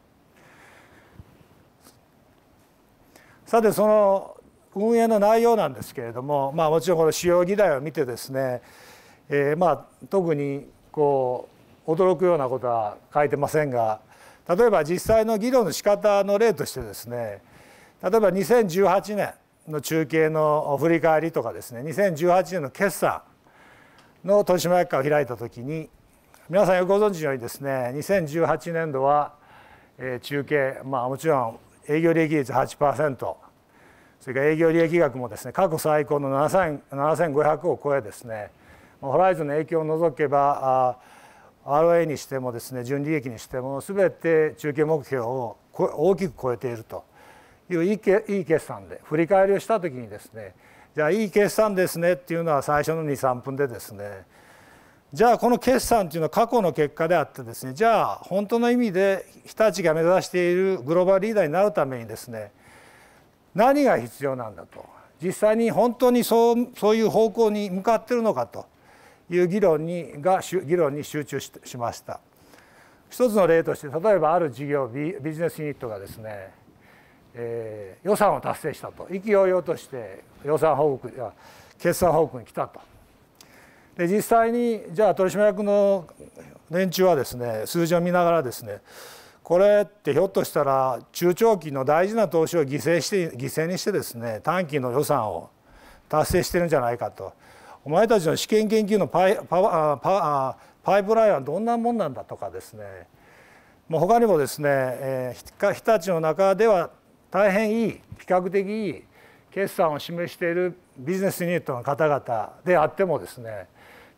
さてその運営の内容なんですけれども、まあ、もちろんこの主要議題を見てですね、えー、まあ特にこう驚くようなことは書いてませんが例えば実際の議論の仕方の例としてですね例えば2018年の中継の振り返りとかですね2018年の決算の豊島役会を開いた時に皆さんよくご存知のようにですね2018年度は、え中継、まあ、もちろん営業利益率8%それから営業利益額もですね過去最高の7500を超えですねホライズンの影響を除けばあ ROA にしてもですね純利益にしても全て中継目標を大きく超えているといういい決算で振り返りをした時にですねじゃあいい決算ですねっていうのは最初の23分でですねじゃあこの決算というのは過去の結果であってですねじゃあ本当の意味で日立が目指しているグローバルリーダーになるためにですね何が必要なんだと実際に本当にそうそういう方向に向かってるのかという議論にが議論に集中しました。一つの例として例えばある事業ビビジネスユニットがですね、えー、予算を達成したと意気揚々として予算報告や決算報告に来たとで実際にじゃあ取締役の連中はですね数字を見ながらですねこれってひょっとしたら中長期の大事な投資を犠牲して犠牲にしてですね短期の予算を達成してるんじゃないかとお前たちの試験研究のパイパパイプラインはどんなもんなんだとかですねもう他にもですね、えー、日立の中では大変いい比較的いい決算を示しているビジネスユニットの方々であってもですね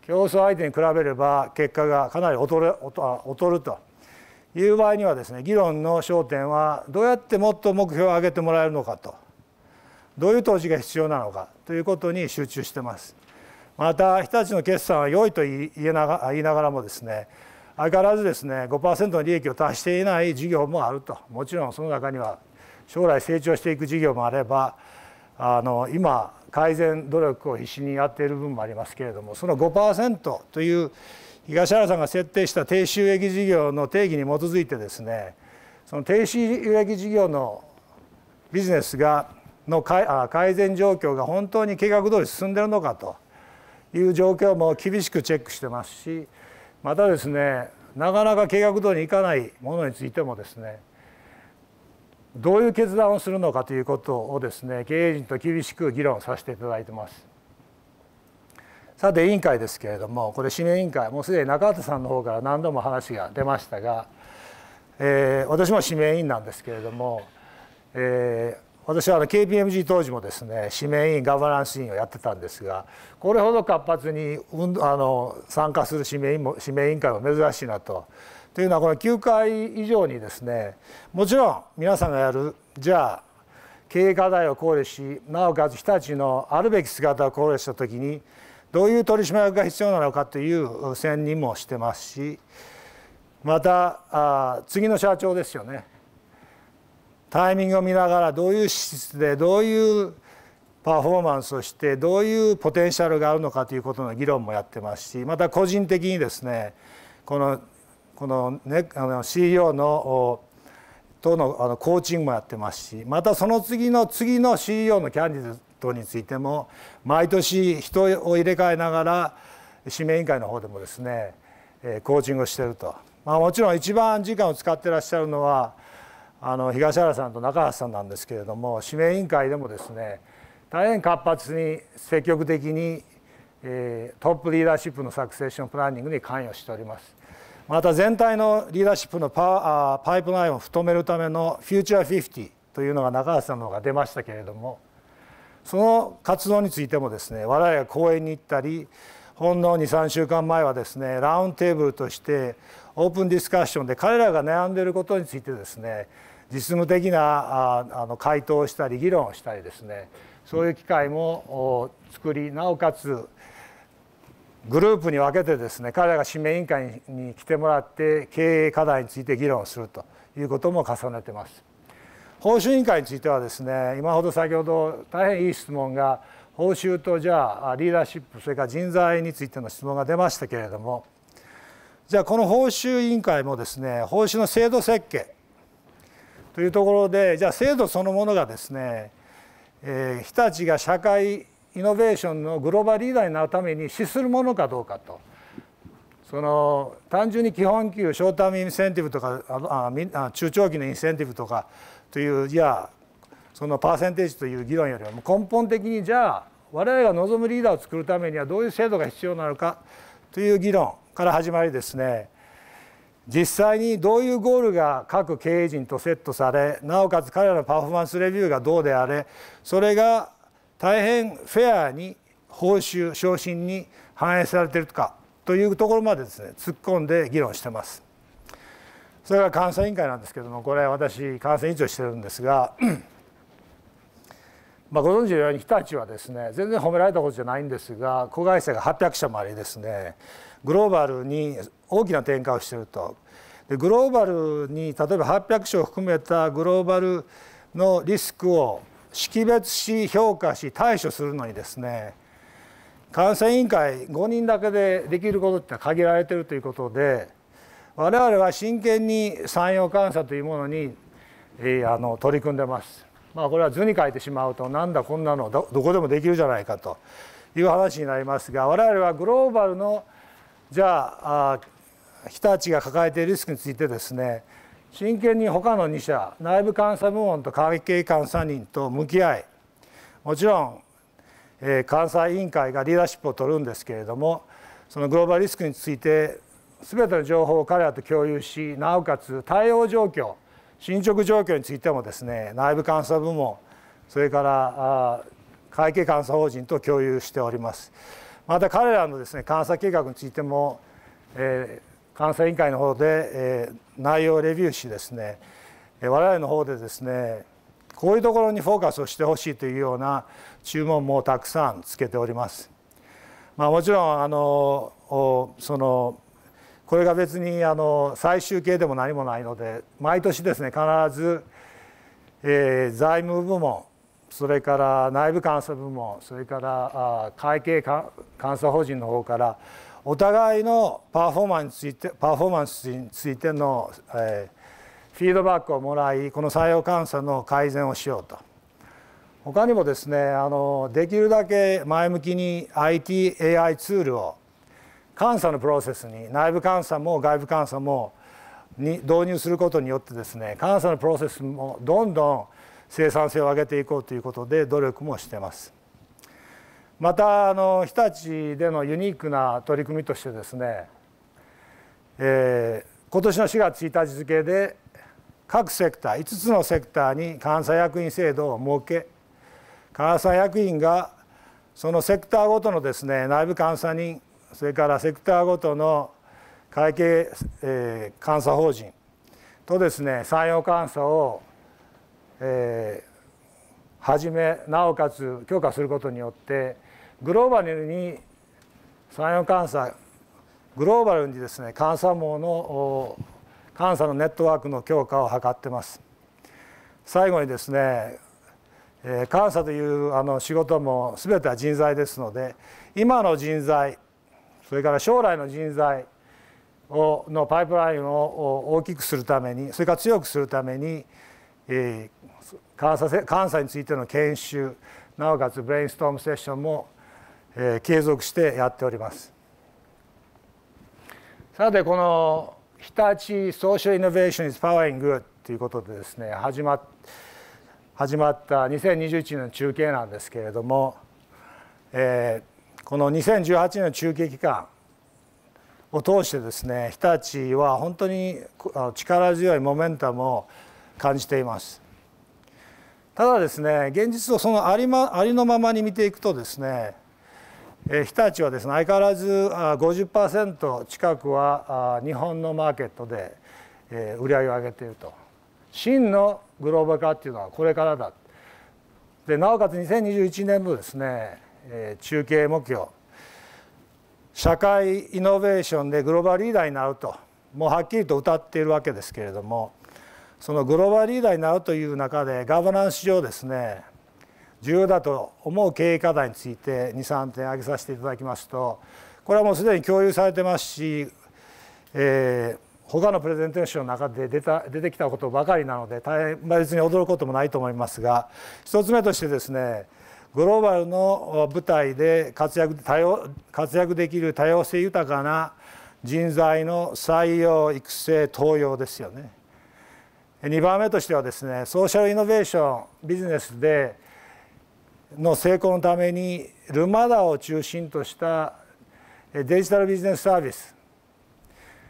競争相手に比べれば結果がかなり劣る劣るという場合にはですね議論の焦点はどうやってもっと目標を上げてもらえるのかとどういう投資が必要なのかということに集中してます。また日立の決算は良いと言いながらもですね相変わらずですね5%の利益を達していない事業もあるともちろんその中には将来成長していく事業もあればあの今改善努力を必死にやっている分もありますけれどもその5%という東原さんが設定した低収益事業の定義に基づいてですねその低収益事業のビジネスがの改善状況が本当に計画通り進んでるのかという状況も厳しくチェックしてますしまたですねなかなか計画通りにいかないものについてもですねどういう決断をするのかということをですね経営陣と厳しく議論させていただいてます。さて委員会ですけれどもこれ新名委員会もうすでに中畑さんの方から何度も話が出ましたが、えー、私も指名委員なんですけれども、えー、私はあの KPMG 当時もですね指名委員ガバナンス委員をやってたんですがこれほど活発にあの参加する指名委員も指名委員会は珍しいなとというのはこの9回以上にですねもちろん皆さんがやるじゃあ経営課題を考慮しなおかつ日立のあるべき姿を考慮した時にどういう取締役が必要なのかという選任もしてますしまたあ次の社長ですよねタイミングを見ながらどういう資質でどういうパフォーマンスをしてどういうポテンシャルがあるのかということの議論もやってますしまた個人的にですねこのこの,、ね、あの CEO のとのあのコーチングもやってますしまたその次の次の CEO のキャンディーズ等についても毎年人を入れ替えながら指名委員会の方でもですねコーチングをしてると、まあ、もちろん一番時間を使ってらっしゃるのはあの東原さんと中橋さんなんですけれども指名委員会でもですね大変活発に積極的にトップリーダーシップのサクセッションプランニングに関与しております。また全体のリーダーシップのパパイプラインを太めるためのフューチャー50というのが中橋さんの方が出ましたけれどもその活動についてもですね我々が講演に行ったりほんの23週間前はですねラウンテーブルとしてオープンディスカッションで彼らが悩んでいることについてですね実務的なあの回答をしたり議論をしたりですねそういう機会も作りなおかつグループに分けてですね彼らが指名委員会に来てもらって経営課題について議論するということも重ねてます。報酬委員会についてはですね今ほど先ほど大変いい質問が報酬とじゃあリーダーシップそれから人材についての質問が出ましたけれどもじゃあこの報酬委員会もですね報酬の制度設計というところでじゃあ制度そのものがですね、えー、日立が社会イノベーションのグローバルリーダーになるために資するものかどうかと。その単純に基本給ショートタームインセンティブとかああ中長期のインセンティブとかといういやそのパーセンテージという議論よりも根本的にじゃあ我々が望むリーダーを作るためにはどういう制度が必要なのかという議論から始まりですね実際にどういうゴールが各経営陣とセットされなおかつ彼らのパフォーマンスレビューがどうであれそれが大変フェアに報酬昇進に反映されているかというところまでですね突っ込んで議論してます。それから監査委員会なんですけどもこれ私監査委員長してるんですがまあ、ご存知のように日立はですね全然褒められたことじゃないんですが子会社が800社もありですねグローバルに大きな転換をしているとでグローバルに例えば800社を含めたグローバルのリスクを識別し評価し対処するのにですね感染委員会5人だけでできることって限られてるということで我々は真剣に山陽監査というものに、えー、あの取り組んでます。まあ、これは図に書いてしまうとなんだこんなのどこでもできるじゃないかという話になりますが我々はグローバルのじゃあ日立が抱えているリスクについてですね真剣に他の2社内部監査部門と会計監査人と向き合いもちろん、えー、監査委員会がリーダーシップを取るんですけれどもそのグローバルリスクについて全ての情報を彼らと共有しなおかつ対応状況進捗状況についてもですね内部監査部門それから会計監査法人と共有しておりますまた彼らのですね監査計画についても、えー、監査委員会の方で、えー、内容レビューしですねえ我々の方でですねこういうところにフォーカスをしてほしいというような注文もたくさんつけております。まあ、もちろんあのそのこれが別にあの最終形でも何もないので毎年ですね必ず、えー、財務部門それから内部監査部門それからあ会計監査法人の方からお互いのパフォーマンスについてパフォーマンスについての、えー、フィードバックをもらいこの採用監査の改善をしようと他にもですねあのできるだけ前向きに ITAI ツールを監査のプロセスに内部監査も外部監査もに導入することによってですね監査のプロセスもどんどん生産性を上げていこうということで努力もしてます。またあの日立でのユニークな取り組みとしてですね、えー、今年の4月1日付で各セクター5つのセクターに監査役員制度を設け監査役員がそのセクターごとのですね内部監査人それからセクターごとの会計、えー、監査法人とですね採用監査を、えー、はじめなおかつ強化することによってグローバルに産業監査グローバルにですね監査網の監査のネットワークの強化を図ってます最後にですね監査というあの仕事も全ては人材ですので今の人材それから将来の人材をのパイプラインを大きくするためにそれから強くするために、えー、監査監査についての研修なおかつブレインストームセッションも継続してやっておりますさてこの日立ソーシャルイノベーション is p o w e r i ということでですね始まっ始まった2021年の中継なんですけれども、えー、この2018年の中継期間を通してですね日立は本当に力強いモメンタムを感じていますただですね現実をそのあり,、ま、ありのままに見ていくとですねえ日立はですね相変わらず50%近くは日本のマーケットで、え売り上げを上げていると真のグローバル化っていうのはこれからだでなおかつ2021年のですね、え中継目標社会イノベーションでグローバルリーダーになるともうはっきりと歌っているわけですけれどもそのグローバルリーダーになるという中でガバナンス上ですね重要だと思う経営課題について23点挙げさせていただきますとこれはもうすでに共有されてますし、えー、他のプレゼンテーションの中で出た出てきたことばかりなので大変別に驚くこともないと思いますが1つ目としてですねグローバルの舞台で活躍多様活躍できる多様性豊かな人材の採用育成登用ですよね2番目としてはですねソーシャルイノベーションビジネスでの成功のためにルマダを中心としたデジタルビジネスサービス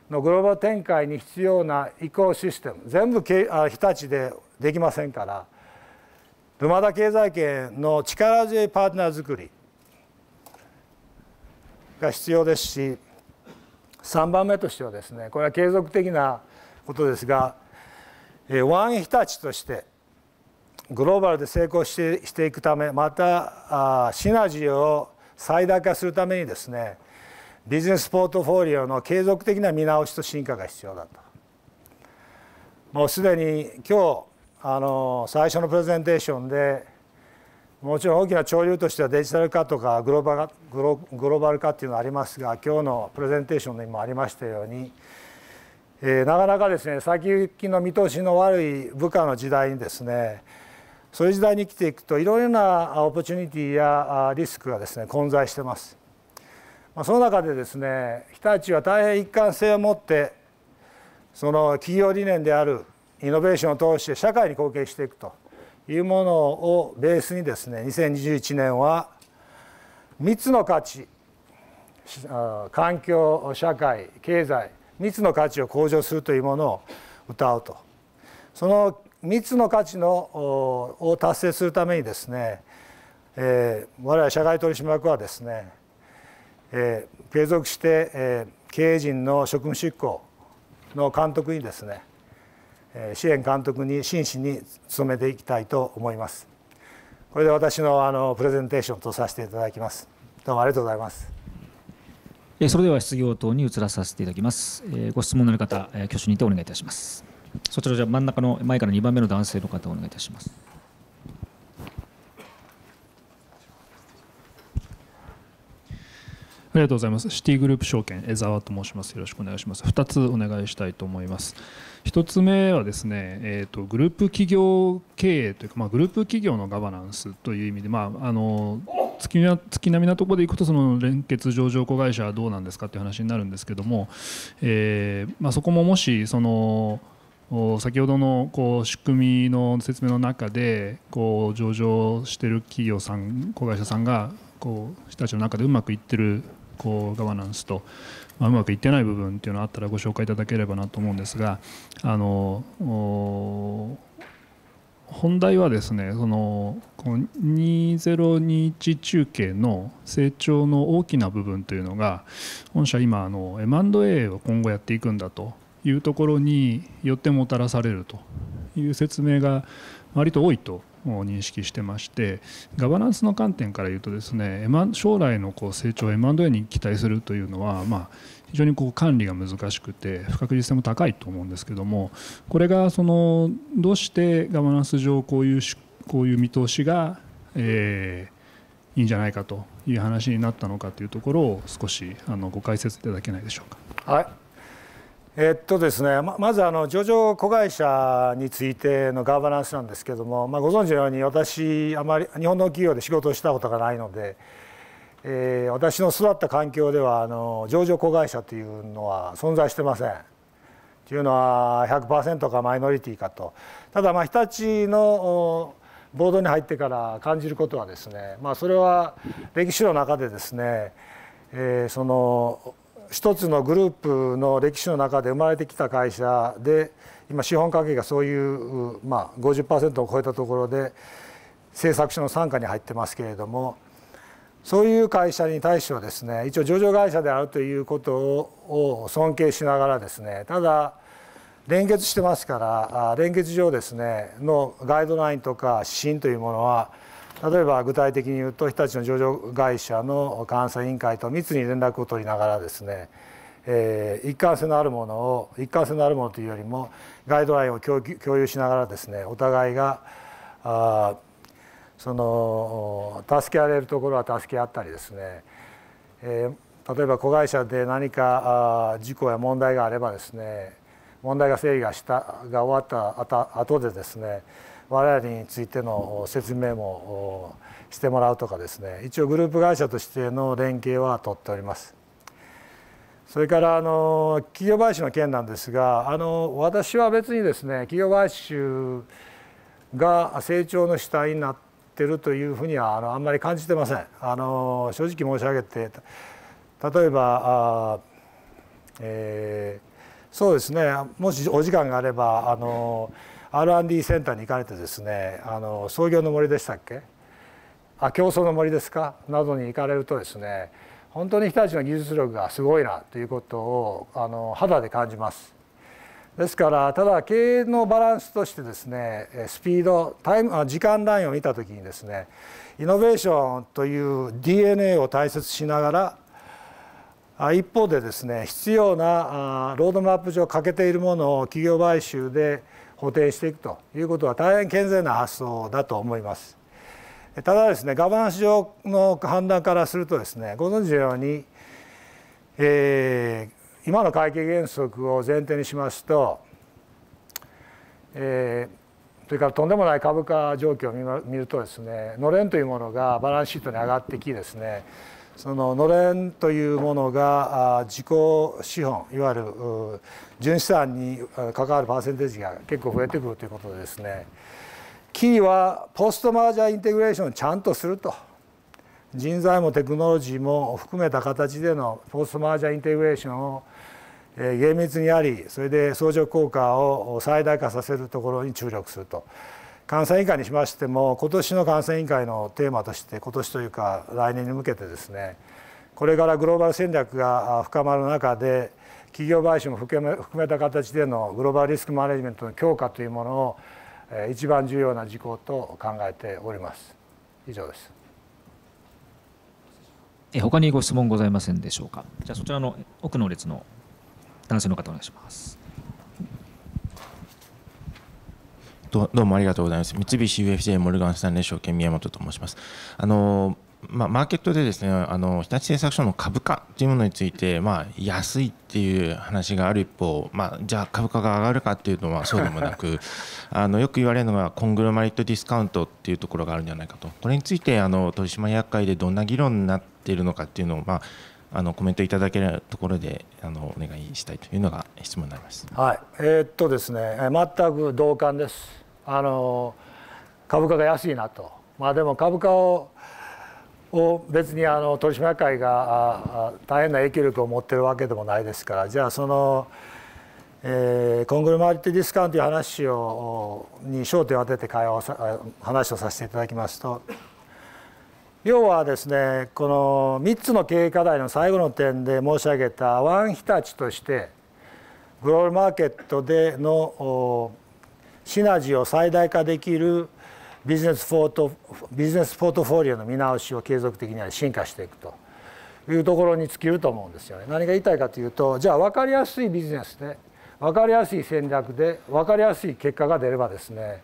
のグローバル展開に必要な移行システム全部日立でできませんからルマダ経済圏の力強いパートナー作りが必要ですし3番目としてはですねこれは継続的なことですがワン日立としてグローバルで成功してしていくためまたあシナジーを最大化するためにですねビジネスポートフォリオの継続的な見直しと進化が必要だともうすでに今日あの最初のプレゼンテーションでもちろん大きな潮流としてはデジタル化とかグローバルグログローバル化っていうのはありますが今日のプレゼンテーションにもありましたように、えー、なかなかですね先行きの見通しの悪い部下の時代にですねそういう時代に生きていくといろいろなオプチュニティやリスクがですね混在してます。まあ、その中でですね日立は大変一貫性を持ってその企業理念であるイノベーションを通して社会に貢献していくというものをベースにですね2021年は3つの価値環境社会経済3つの価値を向上するというものを歌うとその3つの価値のを達成するためにですね、えー、我々社外取締役はですね、えー、継続して、えー、経営陣の職務執行の監督にですね、えー、支援監督に真摯に努めていきたいと思います。これで私のあのプレゼンテーションとさせていただきます。どうもありがとうございます。それでは質疑応答に移らさせていただきます。ご質問のある方、挙手にてお願いいたします。そちらじゃ真ん中の前から2番目の男性の方お願いいたします。ありがとうございます。シティグループ証券、江澤と申します。よろしくお願いします。2つお願いしたいと思います。1つ目はですね、えーと、とグループ企業経営というか、まあ、グループ企業のガバナンスという意味で、まあ、あの月並みなところでいくとその連結上場子会社はどうなんですかという話になるんですけども、えーまあ、そこももしその先ほどのこう仕組みの説明の中でこう上場してる企業さん子会社さんがこう人たちの中でうまくいってるこうガバナンスと、まあ、うまくいってない部分っていうのがあったらご紹介いただければなと思うんですがあの本題はですねその2021中継の成長の大きな部分というのが本社今あの M&A を今後やっていくんだというところによってもたらされるという説明が割と多いと認識してましてガバナンスの観点から言うとですね将来のこう成長 M&A に期待するというのは、まあ、非常にこう管理が難しくて不確実性も高いと思うんですけどもこれがそのどうしてガバナンス上こういうこういう見通しが、えいいんじゃないかという話になったのかというところを少しあのご解説いただけないでしょうか。はいえっとですね、まずあの上場子会社についてのガバナンスなんですけども、まあ、ご存知のように私あまり日本の企業で仕事をしたことがないので、えー、私の育った環境ではあの上場子会社というのは存在してません。というのは100%かマイノリティかとただまあ日立のボードに入ってから感じることはですね、まあ、それは歴史の中でですね、えー、その一つのグループの歴史の中で生まれてきた会社で今資本関係がそういう、まあ、50%を超えたところで製作所の傘下に入ってますけれどもそういう会社に対してはですね一応上場会社であるということを尊敬しながらですねただ連結してますから連結上ですねのガイドラインとか指針というものは例えば具体的に言うと日立の上場会社の監査委員会と密に連絡を取りながらですね、えー、一貫性のあるものを一貫性のあるものというよりもガイドラインを共有しながらですねお互いがあその助け合えるところは助け合ったりですね、えー、例えば子会社で何かあ事故や問題があればですね問題が整理がしたが終わった後でですね我々についての説明もしてもらうとかですね一応グループ会社としての連携は取っております。それからあの企業買収の件なんですがあの私は別にですね企業買収が成長の主体になってるというふうにはあのあんまり感じてません。あの正直申し上げて例えばあ、えー、そうですねもしお時間があればあの、R&D センターに行かれてですねあの創業の森でしたっけあ競争の森ですかなどに行かれるとですね本当に日立の技術力がすごいなということをあの肌で感じます。ですからただ経営のバランスとしてですねスピードタイム時間ラインを見た時にですねイノベーションという DNA を大切しながら一方でですね必要なロードマップ上欠けているものを企業買収で補填していくということは大変健全な発想だと思います。ただですねガバナンス上の判断からするとですねご存知のように、えー、今の会計原則を前提にしますと、えー、それからとんでもない株価状況を見るとですねのれんというものがバランスシートに上がってきですねそののれんというものが自己資本いわゆる純資産に関わるパーセンテージが結構増えてくるということでですねキーはポストマージャーインテグレーションをちゃんとすると人材もテクノロジーも含めた形でのポストマージャーインテグレーションを厳密にありそれで相乗効果を最大化させるところに注力すると感染委員会にしましても今年の感染委員会のテーマとして今年というか来年に向けてですねこれからグローバル戦略が深まる中で企業買収も含め含めた形でのグローバルリスクマネジメントの強化というものを一番重要な事項と考えております。以上です。え他にご質問ございませんでしょうか。じゃあそちらの奥の列の男性の方お願いします。どうもありがとうございます。三菱 UFJ モルガンスタンレー証券宮本と申します。あのまあ、マーケットでですねあの日立製作所の株価というものについて、まあ、安いっていう話がある一方、まあ、じゃあ株価が上がるかっていうのはそうでもなく (laughs) あのよく言われるのがコングロマリットディスカウントっていうところがあるんじゃないかとこれについてあの取締役会でどんな議論になっているのかっていうのを、まあ、あのコメントいただけるところであのお願いしたいというのが質問になります。はい、えー、っとですね、全く同感です。あの株価が安いなと、まあ、でも株価をを別にあの取締役会が大変な影響力を持ってるわけでもないですからじゃあその、えー、コングルマリティディスカウントという話をに焦点を当てて会話を話をさせていただきますと要はですねこの3つの経営課題の最後の点で申し上げたワン日立としてグローバルマーケットでのシナジーを最大化できるビジネスポートビジネスポートフォリオの見直しを継続的に進化していくというところに尽きると思うんですよね。何が言いたいかというとじゃあ分かりやすいビジネスで分かりやすい戦略で分かりやすい結果が出ればですね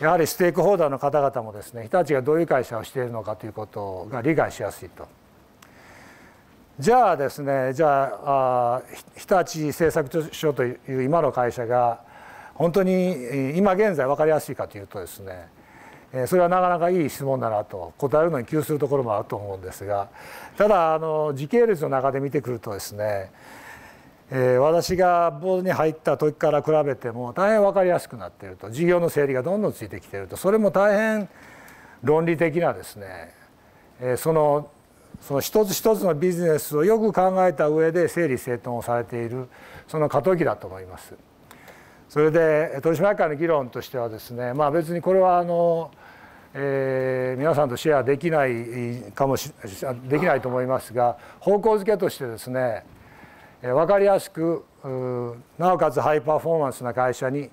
やはりステークホルダーの方々もですね日立がどういう会社をしているのかということが理解しやすいと。じゃあですねじゃあ日立製作所という今の会社が本当に今現在分かりやすいかというとですねそれはなかなかいい質問だなと答えるのに窮するところもあると思うんですがただあの時系列の中で見てくるとですねえ私がボードに入った時から比べても大変分かりやすくなっていると事業の整理がどんどんついてきているとそれも大変論理的なですね、えそのその一つ一つのビジネスをよく考えた上で整理整頓をされているその過渡期だと思います。それで取締役会の議論としてはですね、まあ、別にこれはあの、えー、皆さんとシェアできないかもしできないと思いますが方向づけとしてですね分かりやすくなおかつハイパフォーマンスな会社に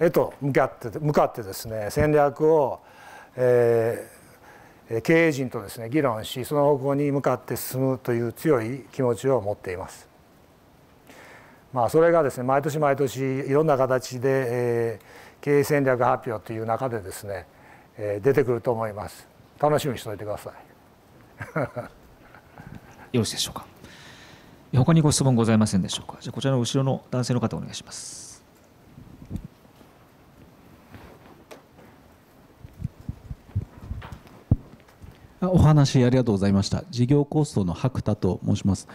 へと向かって向かってですね戦略を、えー、経営陣とですね議論しその方向に向かって進むという強い気持ちを持っています。まあ、それがですね毎年毎年いろんな形で、えー、経営戦略発表という中でですね、えー、出てくると思います楽しみにしておいてください (laughs) よろしいでしょうか他にご質問ございませんでしょうかじゃこちらの後ろの男性の方お願いしますお話ありがとうございました事業構想の白田と申します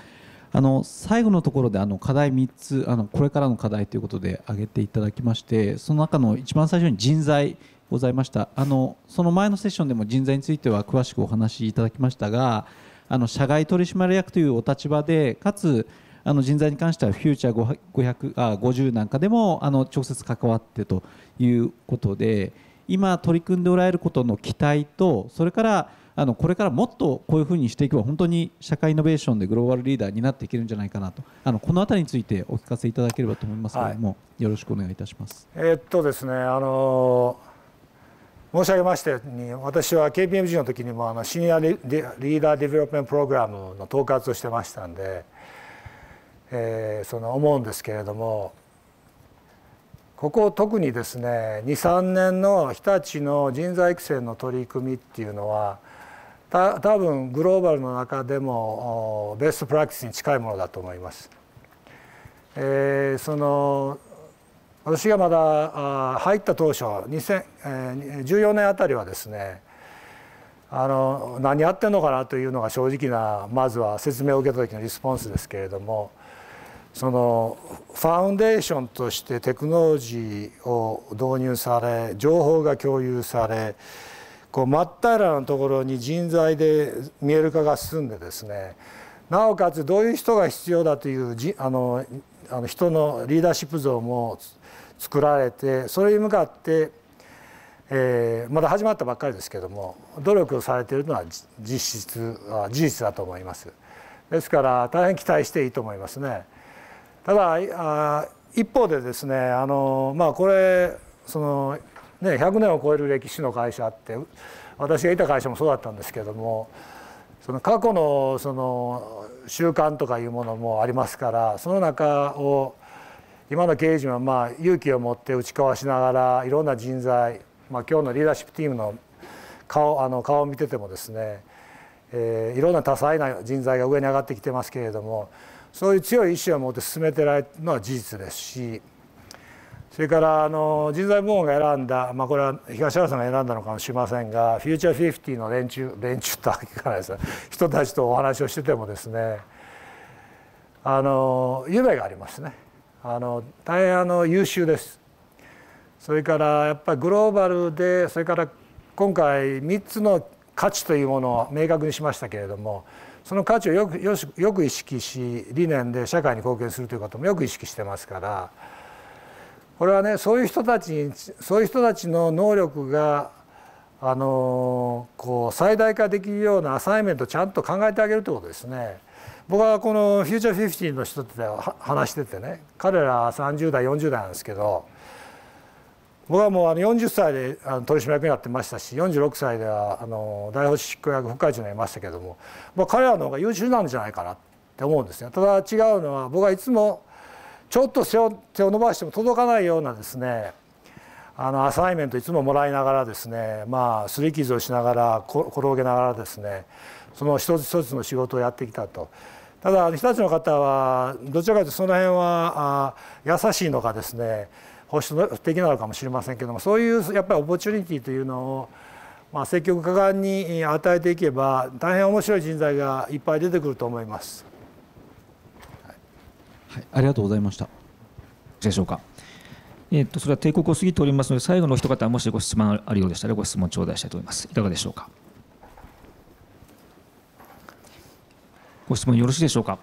あの最後のところであの課題3つあのこれからの課題ということで挙げていただきましてその中の一番最初に人材ございましたあのその前のセッションでも人材については詳しくお話しいただきましたがあの社外取締役というお立場でかつあの人材に関してはフューチャー5 0あ50なんかでもあの直接関わってということで今取り組んでおられることの期待とそれからあのこれからもっとこういうふうにしていけば本当に社会イノベーションでグローバルリーダーになっていけるんじゃないかなとあのこの辺りについてお聞かせいただければと思いますけれども、はい、よろしくお願いいたします。えー、っとですねあの申し上げましたように私は KPMG の時にもあのシニアリーダーディベロップメントプログラムの統括をしてましたんで、えー、その思うんですけれどもここ特にですね23年の日立の人材育成の取り組みっていうのは多分グローバルの中でもベストプラクティスに近いものだと思います。えー、その私がまだ入った当初2014年あたりはですねあの何やってんのかなというのが正直なまずは説明を受けた時のリスポンスですけれどもそのファウンデーションとしてテクノロジーを導入され情報が共有され、こう真っ平らなところに人材で見える化が進んでですねなおかつどういう人が必要だというあのあの人のリーダーシップ像も作られてそれに向かって、えー、まだ始まったばっかりですけども努力をされているのは実質事実だと思います。ですから大変期待していいと思いますね。ただあ一方でですねあの、まあ、これそのね、100年を超える歴史の会社って私がいた会社もそうだったんですけどもその過去のその習慣とかいうものもありますからその中を今の経営陣はまあ勇気を持って打ち交わしながらいろんな人材、まあ、今日のリーダーシップチームの顔あの顔を見ててもですね、えー、いろんな多彩な人材が上に上がってきてますけれどもそういう強い意志を持って進めてられるのは事実ですし。それからあの人材部門が選んだ、まあ、これは東原さんが選んだのかもしれませんがフューチャーフティの連中連中とは聞かないです人たちとお話をしててもですねあの夢がありますねあの大変あの優秀ですそれからやっぱりグローバルでそれから今回3つの価値というものを明確にしましたけれどもその価値をよくよく意識し理念で社会に貢献するということもよく意識してますからこれはねそういう人たちそういう人たちの能力があのこう最大化できるようなアサイメントをちゃんと考えてあげるってことですね。僕はこのフューチャーフィフティの人って話しててね彼ら30代40代なんですけど僕はもうあの40歳で取締役になってましたし46歳ではあの大法執行役副会長になりましたけども、まあ、彼らの方が優秀なんじゃないかなって思うんですね。ただ違うのは僕はいつもちょっと手を伸ばしても届かないようなですねあのアサイメントいつももらいながらですねまあ擦り傷をしながら転げながらですねその一つ一つの仕事をやってきたと。ただ日立の方はどちらかというとその辺はあ優しいのかですね保守的なのかもしれませんけどもそういうやっぱりオポチュニティというのを、まあ、積極果敢に与えていけば大変面白い人材がいっぱい出てくると思います。はい、ありがとうございましたでしょうかえー、とそれは帝国を過ぎておりますので最後の一方もしご質問あるようでしたらご質問頂戴したいと思いますいかがでしょうかご質問よろしいでしょうか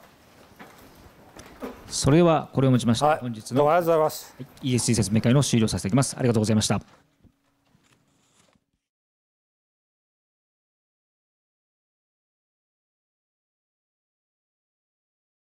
それではこれをもちまして、本日のありがとうございます e s C. 説明会の終了させていきますありがとうございました